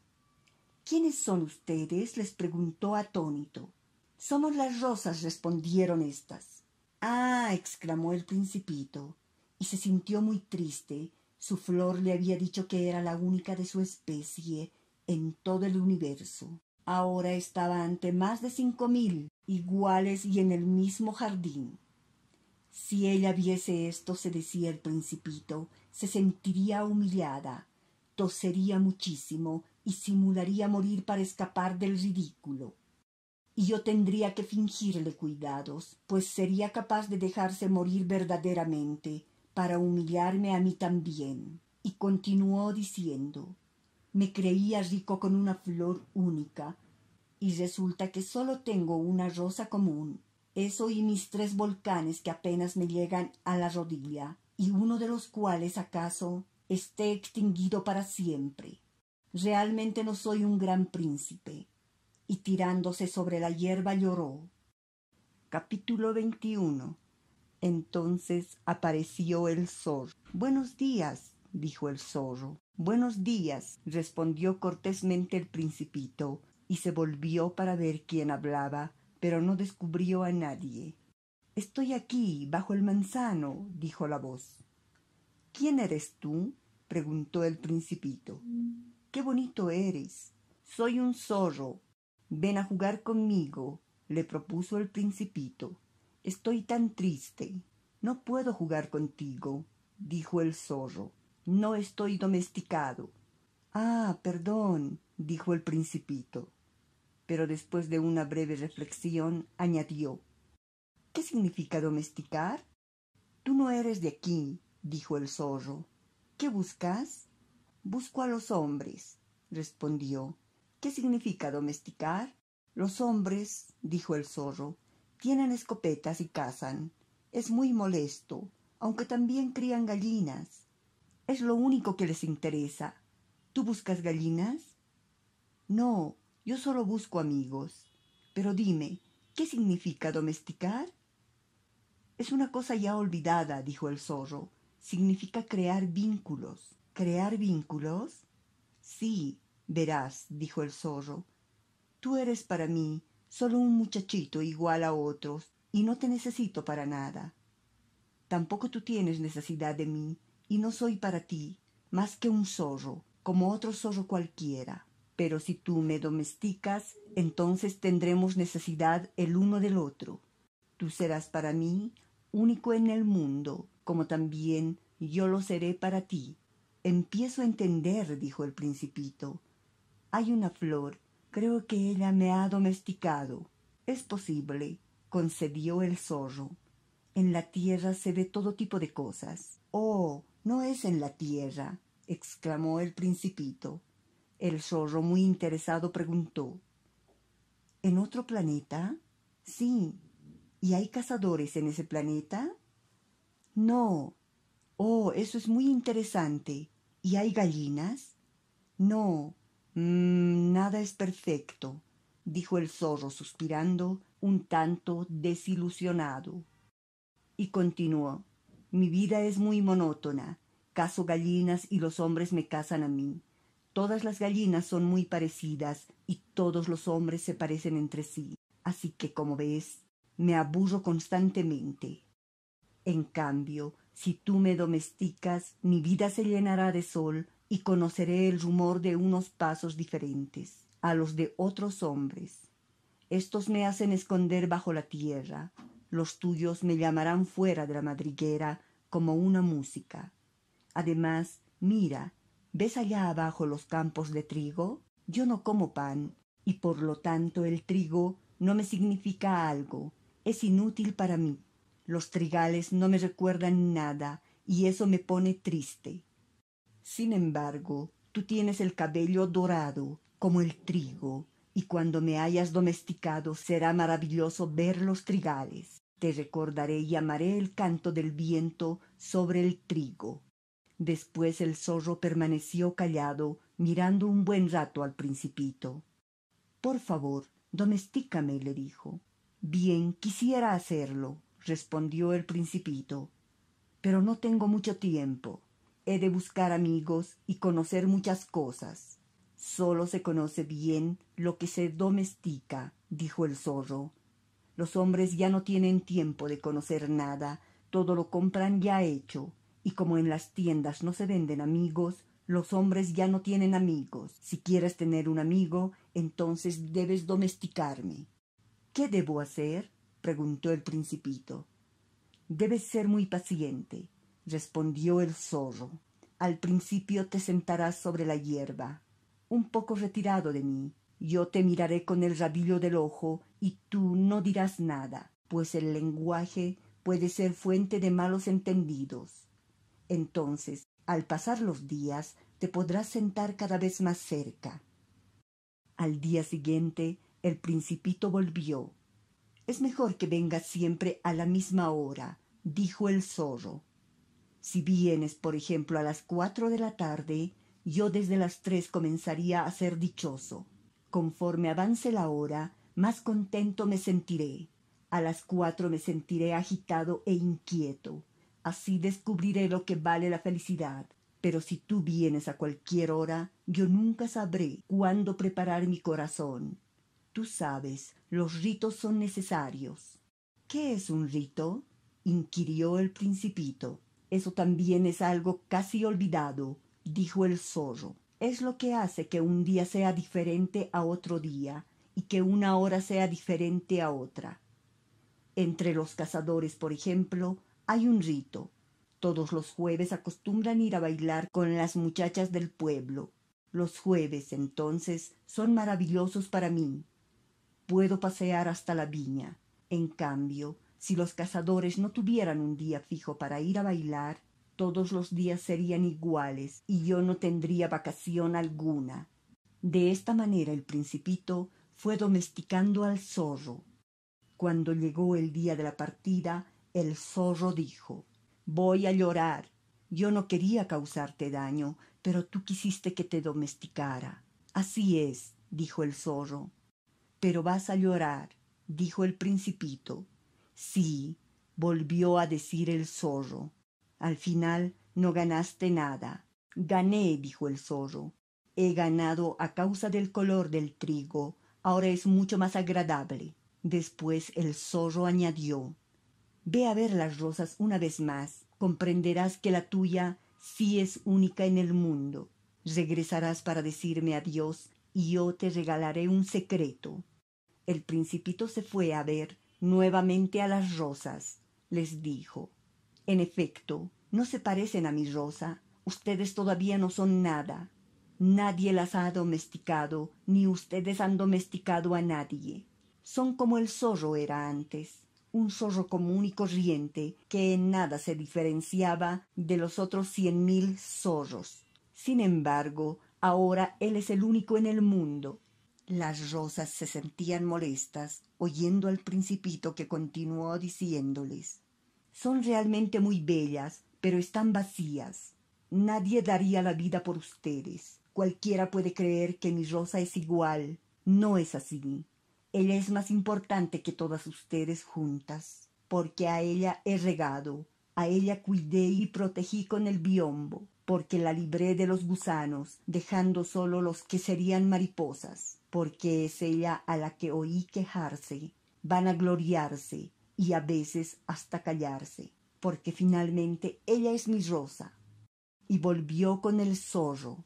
¿Quiénes son ustedes? les preguntó atónito. Somos las rosas, respondieron éstas. Ah, exclamó el principito, y se sintió muy triste. Su flor le había dicho que era la única de su especie en todo el universo. Ahora estaba ante más de cinco mil, iguales y en el mismo jardín. Si ella viese esto, se decía el principito, se sentiría humillada, tosería muchísimo y simularía morir para escapar del ridículo. Y yo tendría que fingirle cuidados, pues sería capaz de dejarse morir verdaderamente, para humillarme a mí también. Y continuó diciendo, me creía rico con una flor única, y resulta que solo tengo una rosa común, eso y mis tres volcanes que apenas me llegan a la rodilla, y uno de los cuales acaso esté extinguido para siempre. Realmente no soy un gran príncipe. Y tirándose sobre la hierba lloró. Capítulo 21. Entonces apareció el zorro. Buenos días, dijo el zorro. Buenos días, respondió cortésmente el principito, y se volvió para ver quién hablaba, pero no descubrió a nadie. Estoy aquí, bajo el manzano, dijo la voz. ¿Quién eres tú? preguntó el principito. Qué bonito eres. Soy un zorro. Ven a jugar conmigo, le propuso el principito. Estoy tan triste. No puedo jugar contigo, dijo el zorro. No estoy domesticado. Ah, perdón, dijo el principito. Pero después de una breve reflexión, añadió ¿Qué significa domesticar? Tú no eres de aquí, dijo el zorro. ¿Qué buscas? Busco a los hombres, respondió. ¿Qué significa domesticar? Los hombres, dijo el zorro, tienen escopetas y cazan. Es muy molesto, aunque también crían gallinas. Es lo único que les interesa. ¿Tú buscas gallinas? No, yo solo busco amigos. Pero dime, ¿qué significa domesticar? Es una cosa ya olvidada, dijo el zorro significa crear vínculos. ¿Crear vínculos? Sí, verás, dijo el zorro. Tú eres para mí solo un muchachito igual a otros, y no te necesito para nada. Tampoco tú tienes necesidad de mí, y no soy para ti, más que un zorro, como otro zorro cualquiera. Pero si tú me domesticas, entonces tendremos necesidad el uno del otro. Tú serás para mí único en el mundo, como también yo lo seré para ti. Empiezo a entender, dijo el principito. Hay una flor, creo que ella me ha domesticado. Es posible, concedió el zorro. En la tierra se ve todo tipo de cosas. Oh, no es en la tierra, exclamó el principito. El zorro, muy interesado, preguntó. ¿En otro planeta? Sí. ¿Y hay cazadores en ese planeta? No. Oh, eso es muy interesante. ¿Y hay gallinas? No. Mm, nada es perfecto, dijo el zorro suspirando, un tanto desilusionado. Y continuó. Mi vida es muy monótona. Caso gallinas y los hombres me casan a mí. Todas las gallinas son muy parecidas y todos los hombres se parecen entre sí. Así que, como ves, me aburro constantemente. En cambio, si tú me domesticas, mi vida se llenará de sol y conoceré el rumor de unos pasos diferentes a los de otros hombres. Estos me hacen esconder bajo la tierra, los tuyos me llamarán fuera de la madriguera como una música. Además, mira, ¿ves allá abajo los campos de trigo? Yo no como pan, y por lo tanto el trigo no me significa algo, es inútil para mí. Los trigales no me recuerdan nada y eso me pone triste. Sin embargo, tú tienes el cabello dorado como el trigo, y cuando me hayas domesticado será maravilloso ver los trigales. Te recordaré y amaré el canto del viento sobre el trigo. Después el zorro permaneció callado, mirando un buen rato al principito. Por favor, domestícame, le dijo. Bien, quisiera hacerlo respondió el principito. Pero no tengo mucho tiempo. He de buscar amigos y conocer muchas cosas. Solo se conoce bien lo que se domestica, dijo el zorro. Los hombres ya no tienen tiempo de conocer nada, todo lo compran ya hecho, y como en las tiendas no se venden amigos, los hombres ya no tienen amigos. Si quieres tener un amigo, entonces debes domesticarme. ¿Qué debo hacer? preguntó el principito. Debes ser muy paciente, respondió el zorro. Al principio te sentarás sobre la hierba, un poco retirado de mí. Yo te miraré con el rabillo del ojo y tú no dirás nada, pues el lenguaje puede ser fuente de malos entendidos. Entonces, al pasar los días, te podrás sentar cada vez más cerca. Al día siguiente, el principito volvió es mejor que vengas siempre a la misma hora, dijo el zorro. Si vienes, por ejemplo, a las cuatro de la tarde, yo desde las tres comenzaría a ser dichoso. Conforme avance la hora, más contento me sentiré. A las cuatro me sentiré agitado e inquieto. Así descubriré lo que vale la felicidad. Pero si tú vienes a cualquier hora, yo nunca sabré cuándo preparar mi corazón Tú sabes, los ritos son necesarios. ¿Qué es un rito? inquirió el principito. Eso también es algo casi olvidado, dijo el zorro. Es lo que hace que un día sea diferente a otro día y que una hora sea diferente a otra. Entre los cazadores, por ejemplo, hay un rito. Todos los jueves acostumbran ir a bailar con las muchachas del pueblo. Los jueves, entonces, son maravillosos para mí, puedo pasear hasta la viña. En cambio, si los cazadores no tuvieran un día fijo para ir a bailar, todos los días serían iguales y yo no tendría vacación alguna. De esta manera el principito fue domesticando al zorro. Cuando llegó el día de la partida, el zorro dijo Voy a llorar. Yo no quería causarte daño, pero tú quisiste que te domesticara. Así es, dijo el zorro. Pero vas a llorar, dijo el principito. Sí, volvió a decir el zorro. Al final no ganaste nada. Gané, dijo el zorro. He ganado a causa del color del trigo. Ahora es mucho más agradable. Después el zorro añadió Ve a ver las rosas una vez más. Comprenderás que la tuya sí es única en el mundo. Regresarás para decirme adiós yo te regalaré un secreto. El principito se fue a ver nuevamente a las rosas. Les dijo, En efecto, no se parecen a mi rosa. Ustedes todavía no son nada. Nadie las ha domesticado, ni ustedes han domesticado a nadie. Son como el zorro era antes, un zorro común y corriente que en nada se diferenciaba de los otros cien mil zorros. Sin embargo, Ahora él es el único en el mundo. Las rosas se sentían molestas oyendo al principito que continuó diciéndoles Son realmente muy bellas, pero están vacías. Nadie daría la vida por ustedes. Cualquiera puede creer que mi rosa es igual. No es así. Ella es más importante que todas ustedes juntas, porque a ella he regado, a ella cuidé y protegí con el biombo, porque la libré de los gusanos, dejando solo los que serían mariposas, porque es ella a la que oí quejarse, van a gloriarse y a veces hasta callarse, porque finalmente ella es mi rosa. Y volvió con el zorro.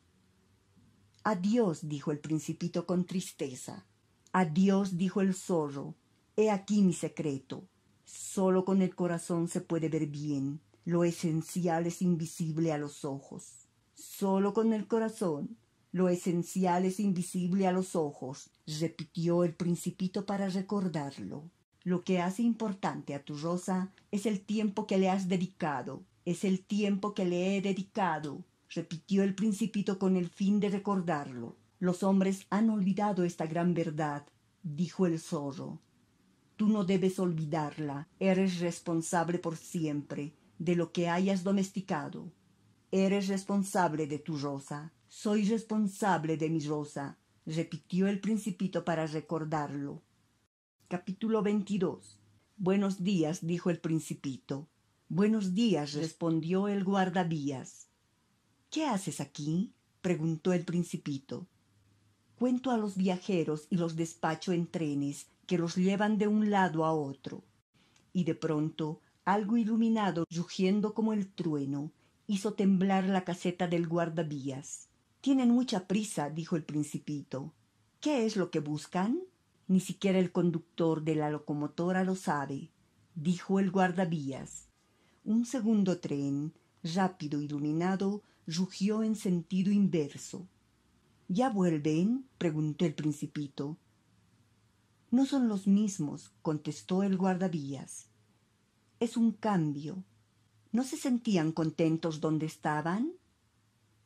Adiós, dijo el principito con tristeza. Adiós, dijo el zorro. He aquí mi secreto. Solo con el corazón se puede ver bien lo esencial es invisible a los ojos. Solo con el corazón. Lo esencial es invisible a los ojos, repitió el principito para recordarlo. Lo que hace importante a tu rosa es el tiempo que le has dedicado, es el tiempo que le he dedicado, repitió el principito con el fin de recordarlo. Los hombres han olvidado esta gran verdad, dijo el zorro. Tú no debes olvidarla, eres responsable por siempre, de lo que hayas domesticado. Eres responsable de tu rosa. Soy responsable de mi rosa, repitió el principito para recordarlo. Capítulo Buenos días, dijo el principito. Buenos días, respondió el guardavías. ¿Qué haces aquí? preguntó el principito. Cuento a los viajeros y los despacho en trenes que los llevan de un lado a otro. Y de pronto algo iluminado, rugiendo como el trueno, hizo temblar la caseta del guardavías. Tienen mucha prisa, dijo el principito. ¿Qué es lo que buscan? Ni siquiera el conductor de la locomotora lo sabe, dijo el guardavías. Un segundo tren, rápido iluminado, rugió en sentido inverso. ¿Ya vuelven? preguntó el principito. No son los mismos, contestó el guardavías es un cambio. ¿No se sentían contentos donde estaban?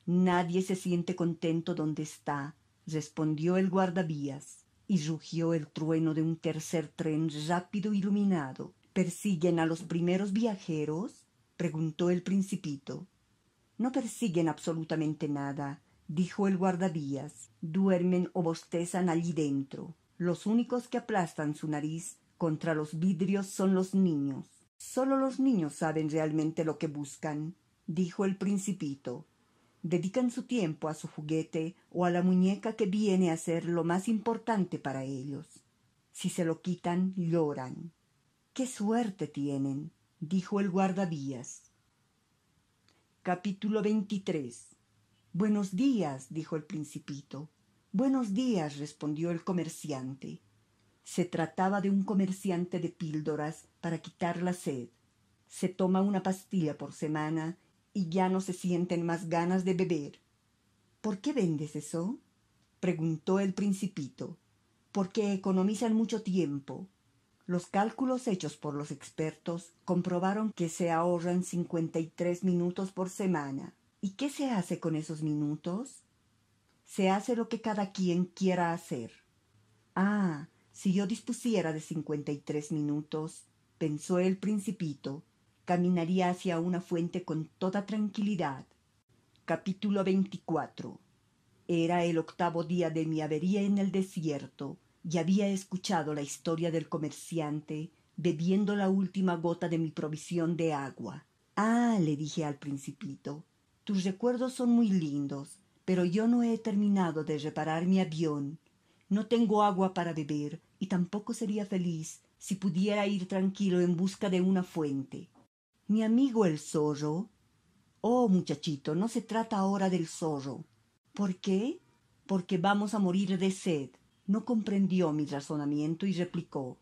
Nadie se siente contento donde está, respondió el guardavías, y rugió el trueno de un tercer tren rápido iluminado. ¿Persiguen a los primeros viajeros? preguntó el principito. No persiguen absolutamente nada, dijo el guardavías. Duermen o bostezan allí dentro. Los únicos que aplastan su nariz contra los vidrios son los niños. Solo los niños saben realmente lo que buscan, dijo el principito. Dedican su tiempo a su juguete o a la muñeca que viene a ser lo más importante para ellos. Si se lo quitan, lloran. ¡Qué suerte tienen! dijo el guardavías. Capítulo Buenos días, dijo el principito. Buenos días, respondió el comerciante. Se trataba de un comerciante de píldoras para quitar la sed. Se toma una pastilla por semana y ya no se sienten más ganas de beber. ¿Por qué vendes eso? preguntó el principito. Porque economizan mucho tiempo. Los cálculos hechos por los expertos comprobaron que se ahorran cincuenta y tres minutos por semana. ¿Y qué se hace con esos minutos? Se hace lo que cada quien quiera hacer. Ah, si yo dispusiera de cincuenta y tres minutos, pensó el principito, caminaría hacia una fuente con toda tranquilidad. Capítulo 24. Era el octavo día de mi avería en el desierto y había escuchado la historia del comerciante bebiendo la última gota de mi provisión de agua. Ah, le dije al principito, tus recuerdos son muy lindos, pero yo no he terminado de reparar mi avión. No tengo agua para beber y tampoco sería feliz si pudiera ir tranquilo en busca de una fuente. Mi amigo el zorro. Oh, muchachito, no se trata ahora del zorro. ¿Por qué? Porque vamos a morir de sed. No comprendió mi razonamiento y replicó.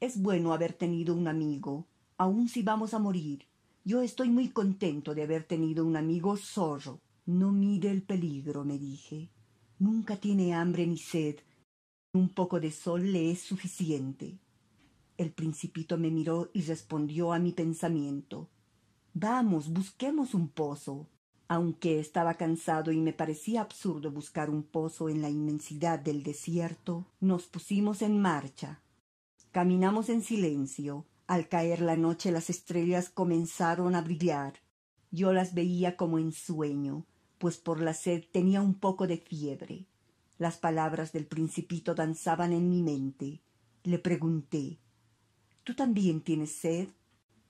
Es bueno haber tenido un amigo, aun si vamos a morir. Yo estoy muy contento de haber tenido un amigo zorro. No mide el peligro, me dije. Nunca tiene hambre ni sed. Un poco de sol le es suficiente. El principito me miró y respondió a mi pensamiento. Vamos, busquemos un pozo. Aunque estaba cansado y me parecía absurdo buscar un pozo en la inmensidad del desierto, nos pusimos en marcha. Caminamos en silencio. Al caer la noche las estrellas comenzaron a brillar. Yo las veía como en sueño, pues por la sed tenía un poco de fiebre. Las palabras del principito danzaban en mi mente. Le pregunté también tienes sed?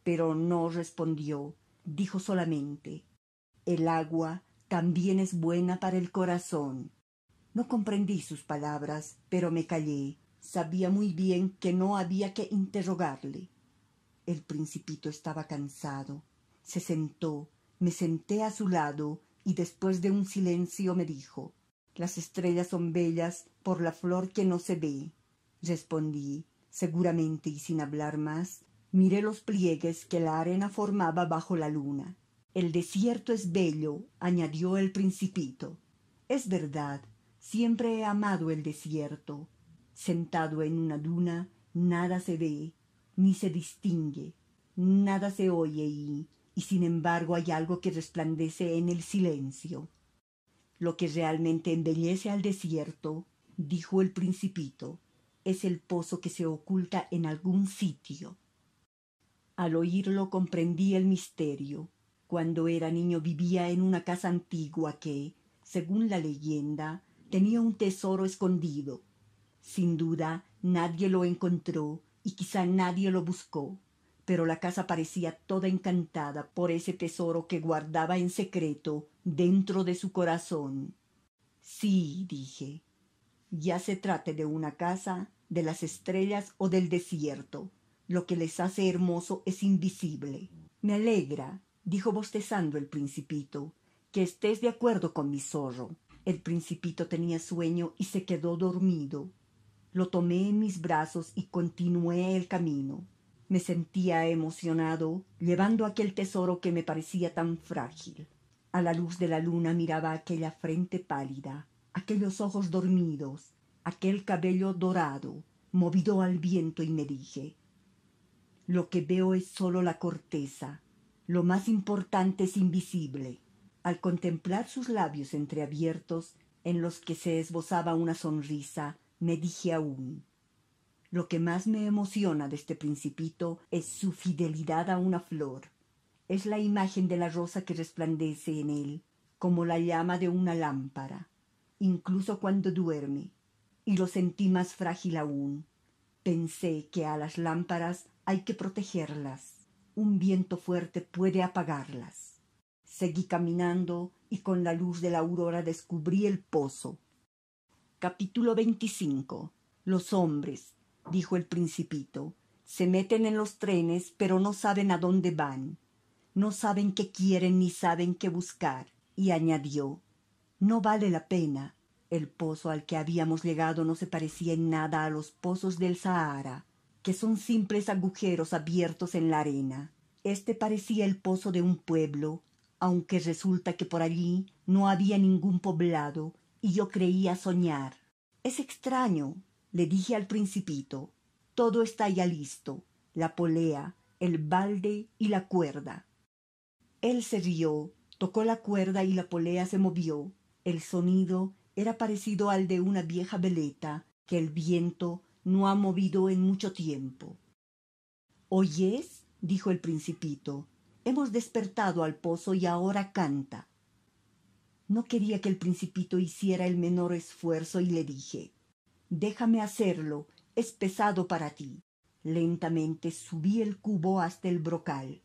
Pero no respondió, dijo solamente, el agua también es buena para el corazón. No comprendí sus palabras, pero me callé. Sabía muy bien que no había que interrogarle. El principito estaba cansado. Se sentó, me senté a su lado y después de un silencio me dijo Las estrellas son bellas por la flor que no se ve. Respondí Seguramente y sin hablar más, miré los pliegues que la arena formaba bajo la luna. El desierto es bello, añadió el principito. Es verdad, siempre he amado el desierto. Sentado en una duna, nada se ve, ni se distingue, nada se oye y, y sin embargo hay algo que resplandece en el silencio. Lo que realmente embellece al desierto, dijo el principito, es el pozo que se oculta en algún sitio. Al oírlo comprendí el misterio. Cuando era niño vivía en una casa antigua que, según la leyenda, tenía un tesoro escondido. Sin duda, nadie lo encontró y quizá nadie lo buscó, pero la casa parecía toda encantada por ese tesoro que guardaba en secreto dentro de su corazón. Sí, dije, ya se trate de una casa, de las estrellas o del desierto. Lo que les hace hermoso es invisible. Me alegra, dijo bostezando el principito, que estés de acuerdo con mi zorro. El principito tenía sueño y se quedó dormido. Lo tomé en mis brazos y continué el camino. Me sentía emocionado, llevando aquel tesoro que me parecía tan frágil. A la luz de la luna miraba aquella frente pálida, aquellos ojos dormidos, aquel cabello dorado, movido al viento y me dije, lo que veo es solo la corteza, lo más importante es invisible. Al contemplar sus labios entreabiertos, en los que se esbozaba una sonrisa, me dije aún, lo que más me emociona de este principito es su fidelidad a una flor. Es la imagen de la rosa que resplandece en él, como la llama de una lámpara incluso cuando duerme, y lo sentí más frágil aún. Pensé que a las lámparas hay que protegerlas. Un viento fuerte puede apagarlas. Seguí caminando y con la luz de la aurora descubrí el pozo. Capítulo veinticinco. Los hombres, dijo el principito, se meten en los trenes pero no saben a dónde van. No saben qué quieren ni saben qué buscar. Y añadió, no vale la pena. El pozo al que habíamos llegado no se parecía en nada a los pozos del Sahara, que son simples agujeros abiertos en la arena. Este parecía el pozo de un pueblo, aunque resulta que por allí no había ningún poblado y yo creía soñar. Es extraño, le dije al principito. Todo está ya listo, la polea, el balde y la cuerda. Él se rió, tocó la cuerda y la polea se movió, el sonido era parecido al de una vieja veleta que el viento no ha movido en mucho tiempo. ¿Oyes? dijo el principito. Hemos despertado al pozo y ahora canta. No quería que el principito hiciera el menor esfuerzo y le dije, déjame hacerlo, es pesado para ti. Lentamente subí el cubo hasta el brocal.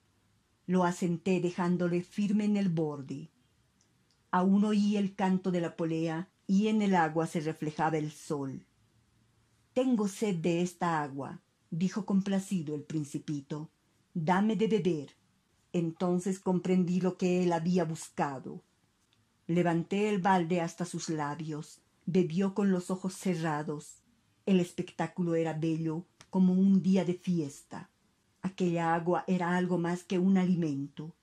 Lo asenté dejándole firme en el borde aún oí el canto de la polea y en el agua se reflejaba el sol. Tengo sed de esta agua, dijo complacido el principito, dame de beber. Entonces comprendí lo que él había buscado. Levanté el balde hasta sus labios, bebió con los ojos cerrados. El espectáculo era bello como un día de fiesta. Aquella agua era algo más que un alimento,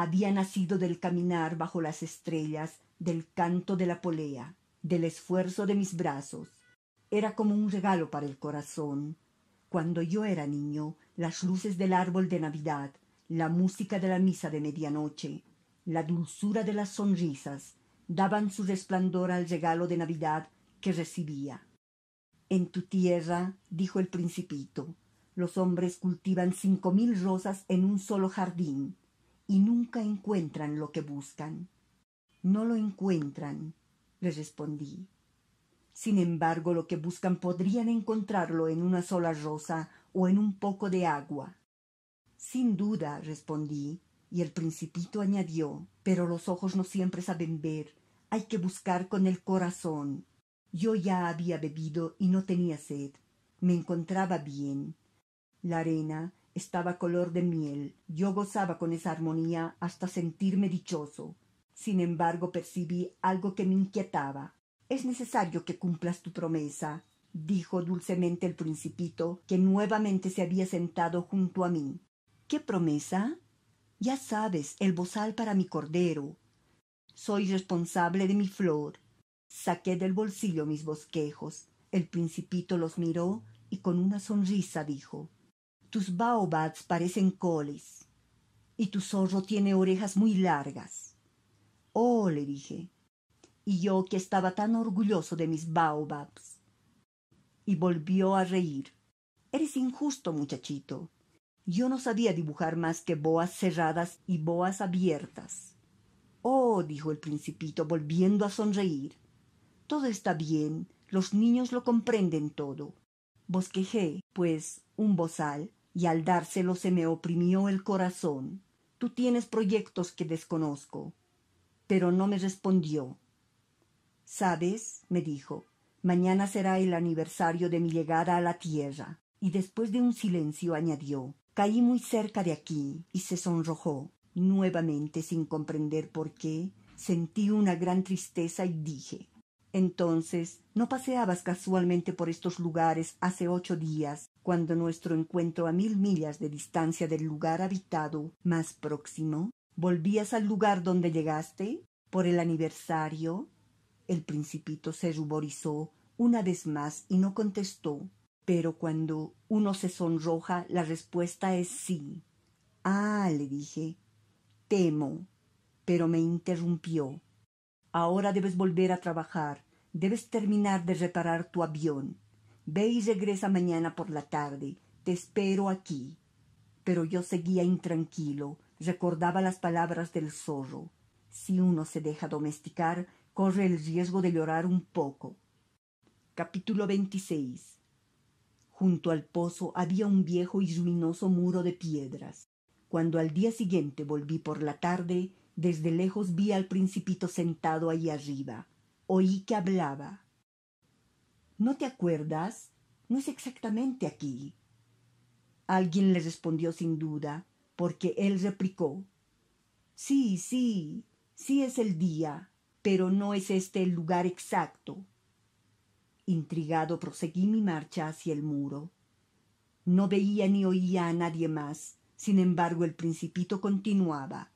había nacido del caminar bajo las estrellas, del canto de la polea, del esfuerzo de mis brazos. Era como un regalo para el corazón. Cuando yo era niño, las luces del árbol de Navidad, la música de la misa de medianoche, la dulzura de las sonrisas, daban su resplandor al regalo de Navidad que recibía. En tu tierra, dijo el principito, los hombres cultivan cinco mil rosas en un solo jardín, y nunca encuentran lo que buscan. No lo encuentran, le respondí. Sin embargo, lo que buscan podrían encontrarlo en una sola rosa o en un poco de agua. Sin duda, respondí, y el principito añadió, pero los ojos no siempre saben ver, hay que buscar con el corazón. Yo ya había bebido y no tenía sed. Me encontraba bien. La arena, estaba color de miel. Yo gozaba con esa armonía hasta sentirme dichoso. Sin embargo, percibí algo que me inquietaba. Es necesario que cumplas tu promesa, dijo dulcemente el principito, que nuevamente se había sentado junto a mí. ¿Qué promesa? Ya sabes, el bozal para mi cordero. Soy responsable de mi flor. Saqué del bolsillo mis bosquejos. El principito los miró y con una sonrisa dijo tus baobabs parecen colis y tu zorro tiene orejas muy largas. Oh, le dije, y yo que estaba tan orgulloso de mis baobabs. Y volvió a reír. Eres injusto, muchachito. Yo no sabía dibujar más que boas cerradas y boas abiertas. Oh, dijo el principito, volviendo a sonreír. Todo está bien, los niños lo comprenden todo. Bosquejé, pues, un bozal y al dárselo se me oprimió el corazón. Tú tienes proyectos que desconozco. Pero no me respondió. Sabes, me dijo, mañana será el aniversario de mi llegada a la tierra. Y después de un silencio añadió, caí muy cerca de aquí y se sonrojó. Nuevamente, sin comprender por qué, sentí una gran tristeza y dije, entonces, ¿no paseabas casualmente por estos lugares hace ocho días, cuando nuestro encuentro a mil millas de distancia del lugar habitado más próximo? ¿Volvías al lugar donde llegaste? ¿Por el aniversario? El principito se ruborizó una vez más y no contestó. Pero cuando uno se sonroja, la respuesta es sí. Ah, le dije. Temo. Pero me interrumpió. Ahora debes volver a trabajar. Debes terminar de reparar tu avión. Ve y regresa mañana por la tarde. Te espero aquí. Pero yo seguía intranquilo. Recordaba las palabras del zorro. Si uno se deja domesticar, corre el riesgo de llorar un poco. Capítulo Junto al pozo había un viejo y ruinoso muro de piedras. Cuando al día siguiente volví por la tarde, desde lejos vi al principito sentado ahí arriba. Oí que hablaba. ¿No te acuerdas? No es exactamente aquí. Alguien le respondió sin duda, porque él replicó. Sí, sí, sí es el día, pero no es este el lugar exacto. Intrigado proseguí mi marcha hacia el muro. No veía ni oía a nadie más, sin embargo el principito continuaba.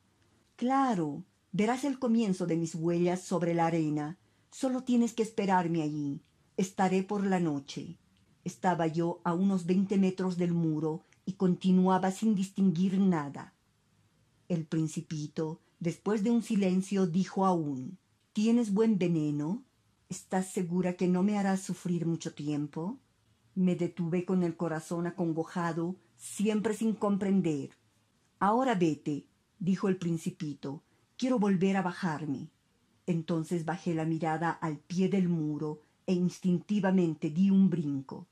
Claro, verás el comienzo de mis huellas sobre la arena. Solo tienes que esperarme allí. Estaré por la noche. Estaba yo a unos veinte metros del muro y continuaba sin distinguir nada. El principito, después de un silencio, dijo aún ¿Tienes buen veneno? ¿Estás segura que no me harás sufrir mucho tiempo? Me detuve con el corazón acongojado, siempre sin comprender. Ahora vete, dijo el principito, quiero volver a bajarme. Entonces bajé la mirada al pie del muro e instintivamente di un brinco.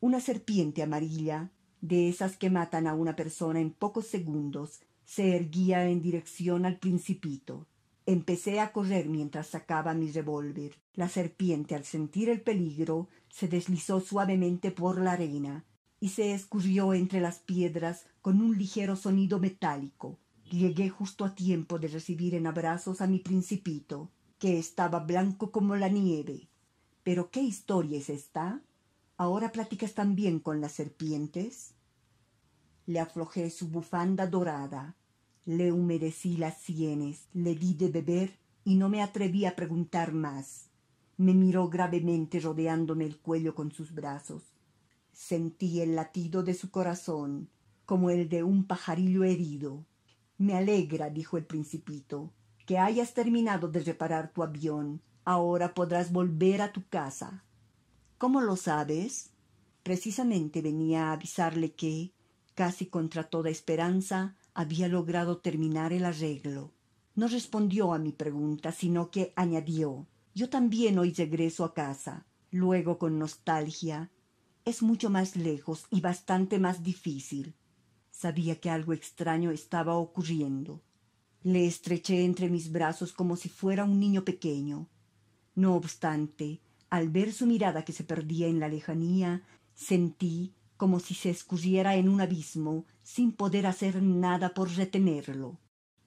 Una serpiente amarilla, de esas que matan a una persona en pocos segundos, se erguía en dirección al principito. Empecé a correr mientras sacaba mi revólver. La serpiente, al sentir el peligro, se deslizó suavemente por la arena y se escurrió entre las piedras con un ligero sonido metálico. Llegué justo a tiempo de recibir en abrazos a mi principito, que estaba blanco como la nieve. Pero qué historia es esta? ¿Ahora platicas también con las serpientes? Le aflojé su bufanda dorada, le humedecí las sienes, le di de beber y no me atreví a preguntar más. Me miró gravemente rodeándome el cuello con sus brazos. Sentí el latido de su corazón, como el de un pajarillo herido. Me alegra, dijo el principito, que hayas terminado de reparar tu avión. Ahora podrás volver a tu casa. ¿Cómo lo sabes? Precisamente venía a avisarle que, casi contra toda esperanza, había logrado terminar el arreglo. No respondió a mi pregunta, sino que añadió Yo también hoy regreso a casa. Luego, con nostalgia, es mucho más lejos y bastante más difícil. Sabía que algo extraño estaba ocurriendo. Le estreché entre mis brazos como si fuera un niño pequeño. No obstante, al ver su mirada que se perdía en la lejanía, sentí como si se escurriera en un abismo sin poder hacer nada por retenerlo.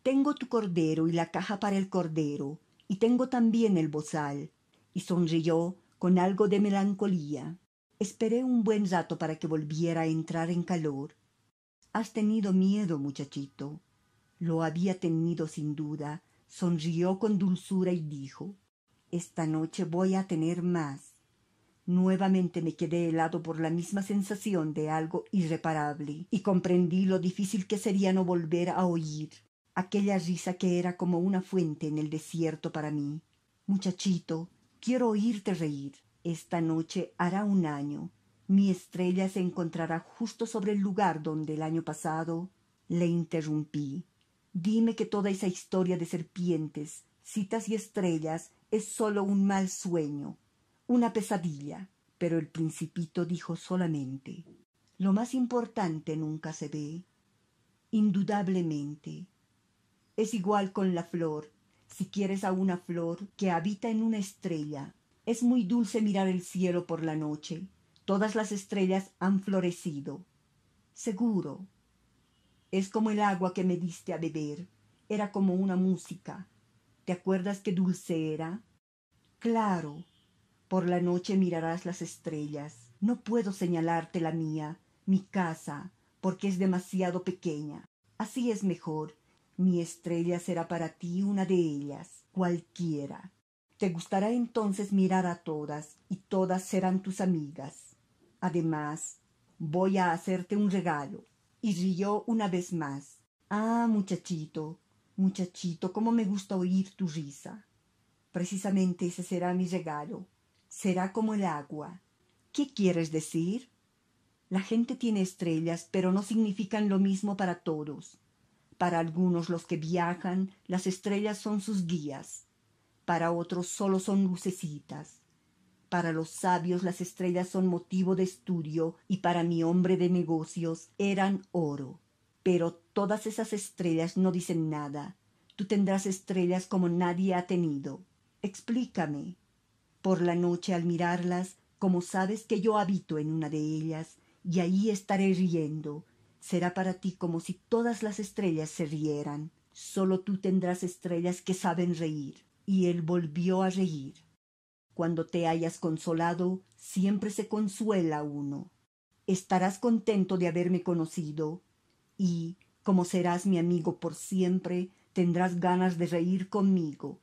Tengo tu cordero y la caja para el cordero, y tengo también el bozal, y sonrió con algo de melancolía. Esperé un buen rato para que volviera a entrar en calor, Has tenido miedo, muchachito. Lo había tenido sin duda. Sonrió con dulzura y dijo Esta noche voy a tener más. Nuevamente me quedé helado por la misma sensación de algo irreparable, y comprendí lo difícil que sería no volver a oír aquella risa que era como una fuente en el desierto para mí. Muchachito, quiero oírte reír. Esta noche hará un año mi estrella se encontrará justo sobre el lugar donde el año pasado le interrumpí. Dime que toda esa historia de serpientes, citas y estrellas es sólo un mal sueño, una pesadilla. Pero el principito dijo solamente Lo más importante nunca se ve. Indudablemente. Es igual con la flor. Si quieres a una flor que habita en una estrella, es muy dulce mirar el cielo por la noche, Todas las estrellas han florecido. Seguro. Es como el agua que me diste a beber. Era como una música. ¿Te acuerdas qué dulce era? Claro. Por la noche mirarás las estrellas. No puedo señalarte la mía, mi casa, porque es demasiado pequeña. Así es mejor. Mi estrella será para ti una de ellas, cualquiera. Te gustará entonces mirar a todas, y todas serán tus amigas. Además, voy a hacerte un regalo. Y rió una vez más. Ah, muchachito, muchachito, cómo me gusta oír tu risa. Precisamente ese será mi regalo. Será como el agua. ¿Qué quieres decir? La gente tiene estrellas, pero no significan lo mismo para todos. Para algunos los que viajan, las estrellas son sus guías. Para otros solo son lucecitas. Para los sabios las estrellas son motivo de estudio y para mi hombre de negocios eran oro. Pero todas esas estrellas no dicen nada. Tú tendrás estrellas como nadie ha tenido. Explícame. Por la noche al mirarlas, como sabes que yo habito en una de ellas, y ahí estaré riendo, será para ti como si todas las estrellas se rieran. Solo tú tendrás estrellas que saben reír. Y él volvió a reír. Cuando te hayas consolado, siempre se consuela uno. Estarás contento de haberme conocido y, como serás mi amigo por siempre, tendrás ganas de reír conmigo.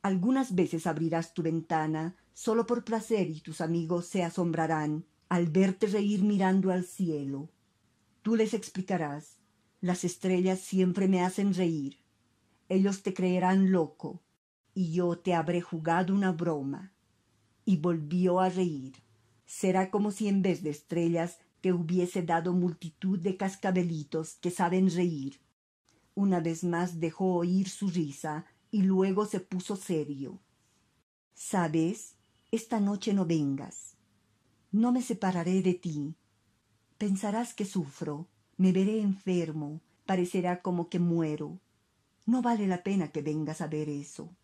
Algunas veces abrirás tu ventana solo por placer y tus amigos se asombrarán al verte reír mirando al cielo. Tú les explicarás, las estrellas siempre me hacen reír. Ellos te creerán loco y yo te habré jugado una broma. Y volvió a reír. Será como si en vez de estrellas te hubiese dado multitud de cascabelitos que saben reír. Una vez más dejó oír su risa y luego se puso serio. Sabes, esta noche no vengas. No me separaré de ti. Pensarás que sufro, me veré enfermo, parecerá como que muero. No vale la pena que vengas a ver eso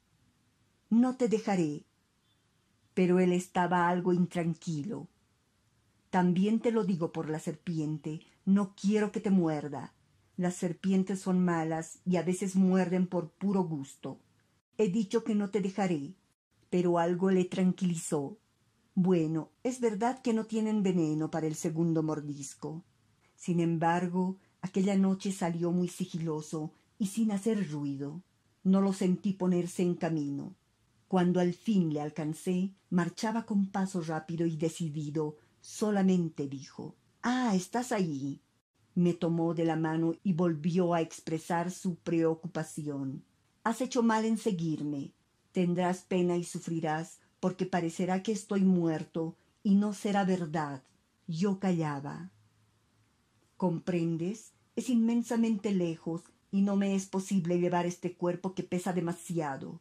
no te dejaré. Pero él estaba algo intranquilo. También te lo digo por la serpiente, no quiero que te muerda. Las serpientes son malas y a veces muerden por puro gusto. He dicho que no te dejaré, pero algo le tranquilizó. Bueno, es verdad que no tienen veneno para el segundo mordisco. Sin embargo, aquella noche salió muy sigiloso y sin hacer ruido. No lo sentí ponerse en camino. Cuando al fin le alcancé, marchaba con paso rápido y decidido. Solamente dijo, Ah, estás ahí! Me tomó de la mano y volvió a expresar su preocupación. Has hecho mal en seguirme. Tendrás pena y sufrirás, porque parecerá que estoy muerto y no será verdad. Yo callaba. ¿Comprendes? Es inmensamente lejos y no me es posible llevar este cuerpo que pesa demasiado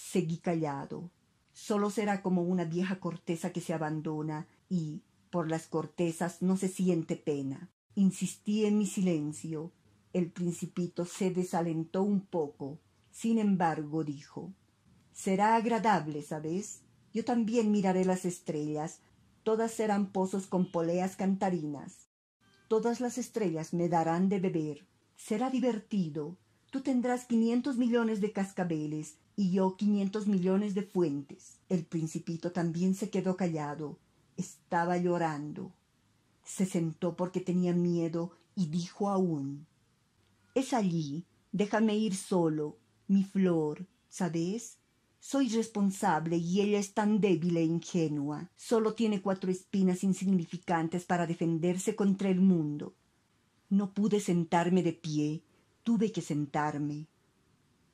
seguí callado. Solo será como una vieja corteza que se abandona y, por las cortezas, no se siente pena. Insistí en mi silencio. El principito se desalentó un poco. Sin embargo, dijo, Será agradable, ¿sabes? Yo también miraré las estrellas. Todas serán pozos con poleas cantarinas. Todas las estrellas me darán de beber. Será divertido. Tú tendrás quinientos millones de cascabeles y yo 500 millones de fuentes. El principito también se quedó callado. Estaba llorando. Se sentó porque tenía miedo y dijo aún, Es allí, déjame ir solo, mi flor, ¿sabes? Soy responsable y ella es tan débil e ingenua. Solo tiene cuatro espinas insignificantes para defenderse contra el mundo. No pude sentarme de pie, tuve que sentarme.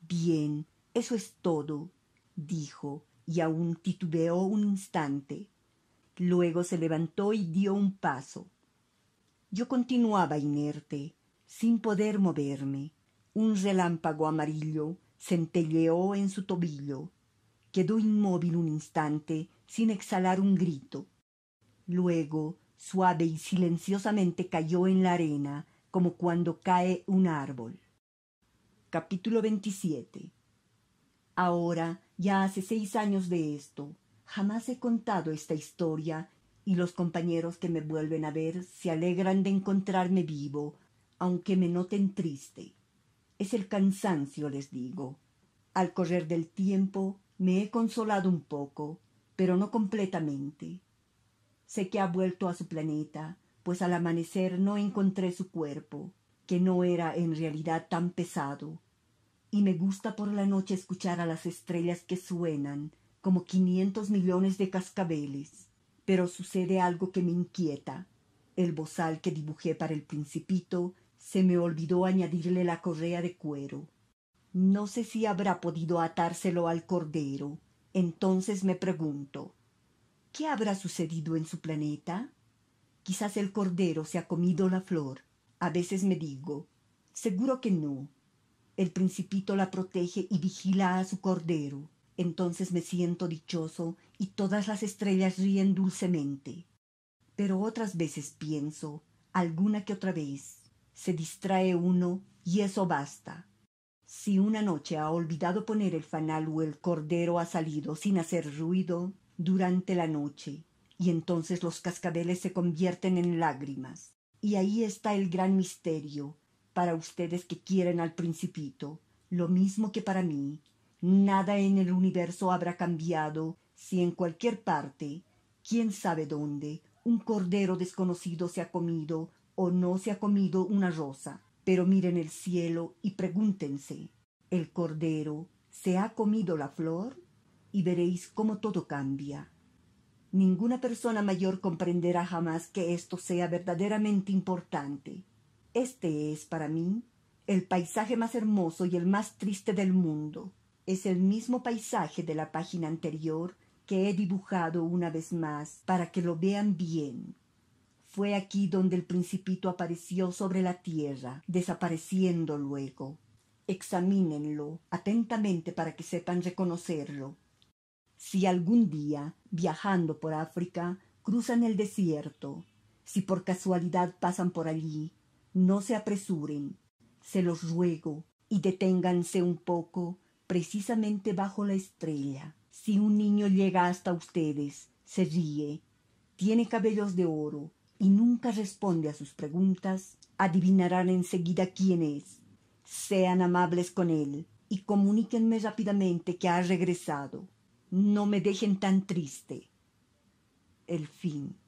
Bien, eso es todo, dijo, y aún titubeó un instante. Luego se levantó y dio un paso. Yo continuaba inerte, sin poder moverme. Un relámpago amarillo centelleó en su tobillo. Quedó inmóvil un instante, sin exhalar un grito. Luego, suave y silenciosamente cayó en la arena, como cuando cae un árbol. Capítulo Ahora, ya hace seis años de esto, jamás he contado esta historia y los compañeros que me vuelven a ver se alegran de encontrarme vivo, aunque me noten triste. Es el cansancio, les digo. Al correr del tiempo me he consolado un poco, pero no completamente. Sé que ha vuelto a su planeta, pues al amanecer no encontré su cuerpo, que no era en realidad tan pesado, y me gusta por la noche escuchar a las estrellas que suenan como quinientos millones de cascabeles. Pero sucede algo que me inquieta. El bozal que dibujé para el principito se me olvidó añadirle la correa de cuero. No sé si habrá podido atárselo al cordero. Entonces me pregunto, ¿qué habrá sucedido en su planeta? Quizás el cordero se ha comido la flor. A veces me digo, seguro que no, el principito la protege y vigila a su cordero. Entonces me siento dichoso y todas las estrellas ríen dulcemente. Pero otras veces pienso, alguna que otra vez, se distrae uno y eso basta. Si una noche ha olvidado poner el fanal o el cordero ha salido sin hacer ruido durante la noche, y entonces los cascabeles se convierten en lágrimas. Y ahí está el gran misterio, para ustedes que quieren al principito, lo mismo que para mí, nada en el universo habrá cambiado si en cualquier parte, quién sabe dónde, un cordero desconocido se ha comido o no se ha comido una rosa. Pero miren el cielo y pregúntense, ¿el cordero se ha comido la flor? Y veréis cómo todo cambia. Ninguna persona mayor comprenderá jamás que esto sea verdaderamente importante. Este es para mí el paisaje más hermoso y el más triste del mundo. Es el mismo paisaje de la página anterior que he dibujado una vez más para que lo vean bien. Fue aquí donde el principito apareció sobre la tierra, desapareciendo luego. Examínenlo atentamente para que sepan reconocerlo. Si algún día, viajando por África, cruzan el desierto, si por casualidad pasan por allí, no se apresuren, se los ruego, y deténganse un poco, precisamente bajo la estrella. Si un niño llega hasta ustedes, se ríe, tiene cabellos de oro y nunca responde a sus preguntas, adivinarán enseguida quién es. Sean amables con él y comuníquenme rápidamente que ha regresado. No me dejen tan triste. El fin.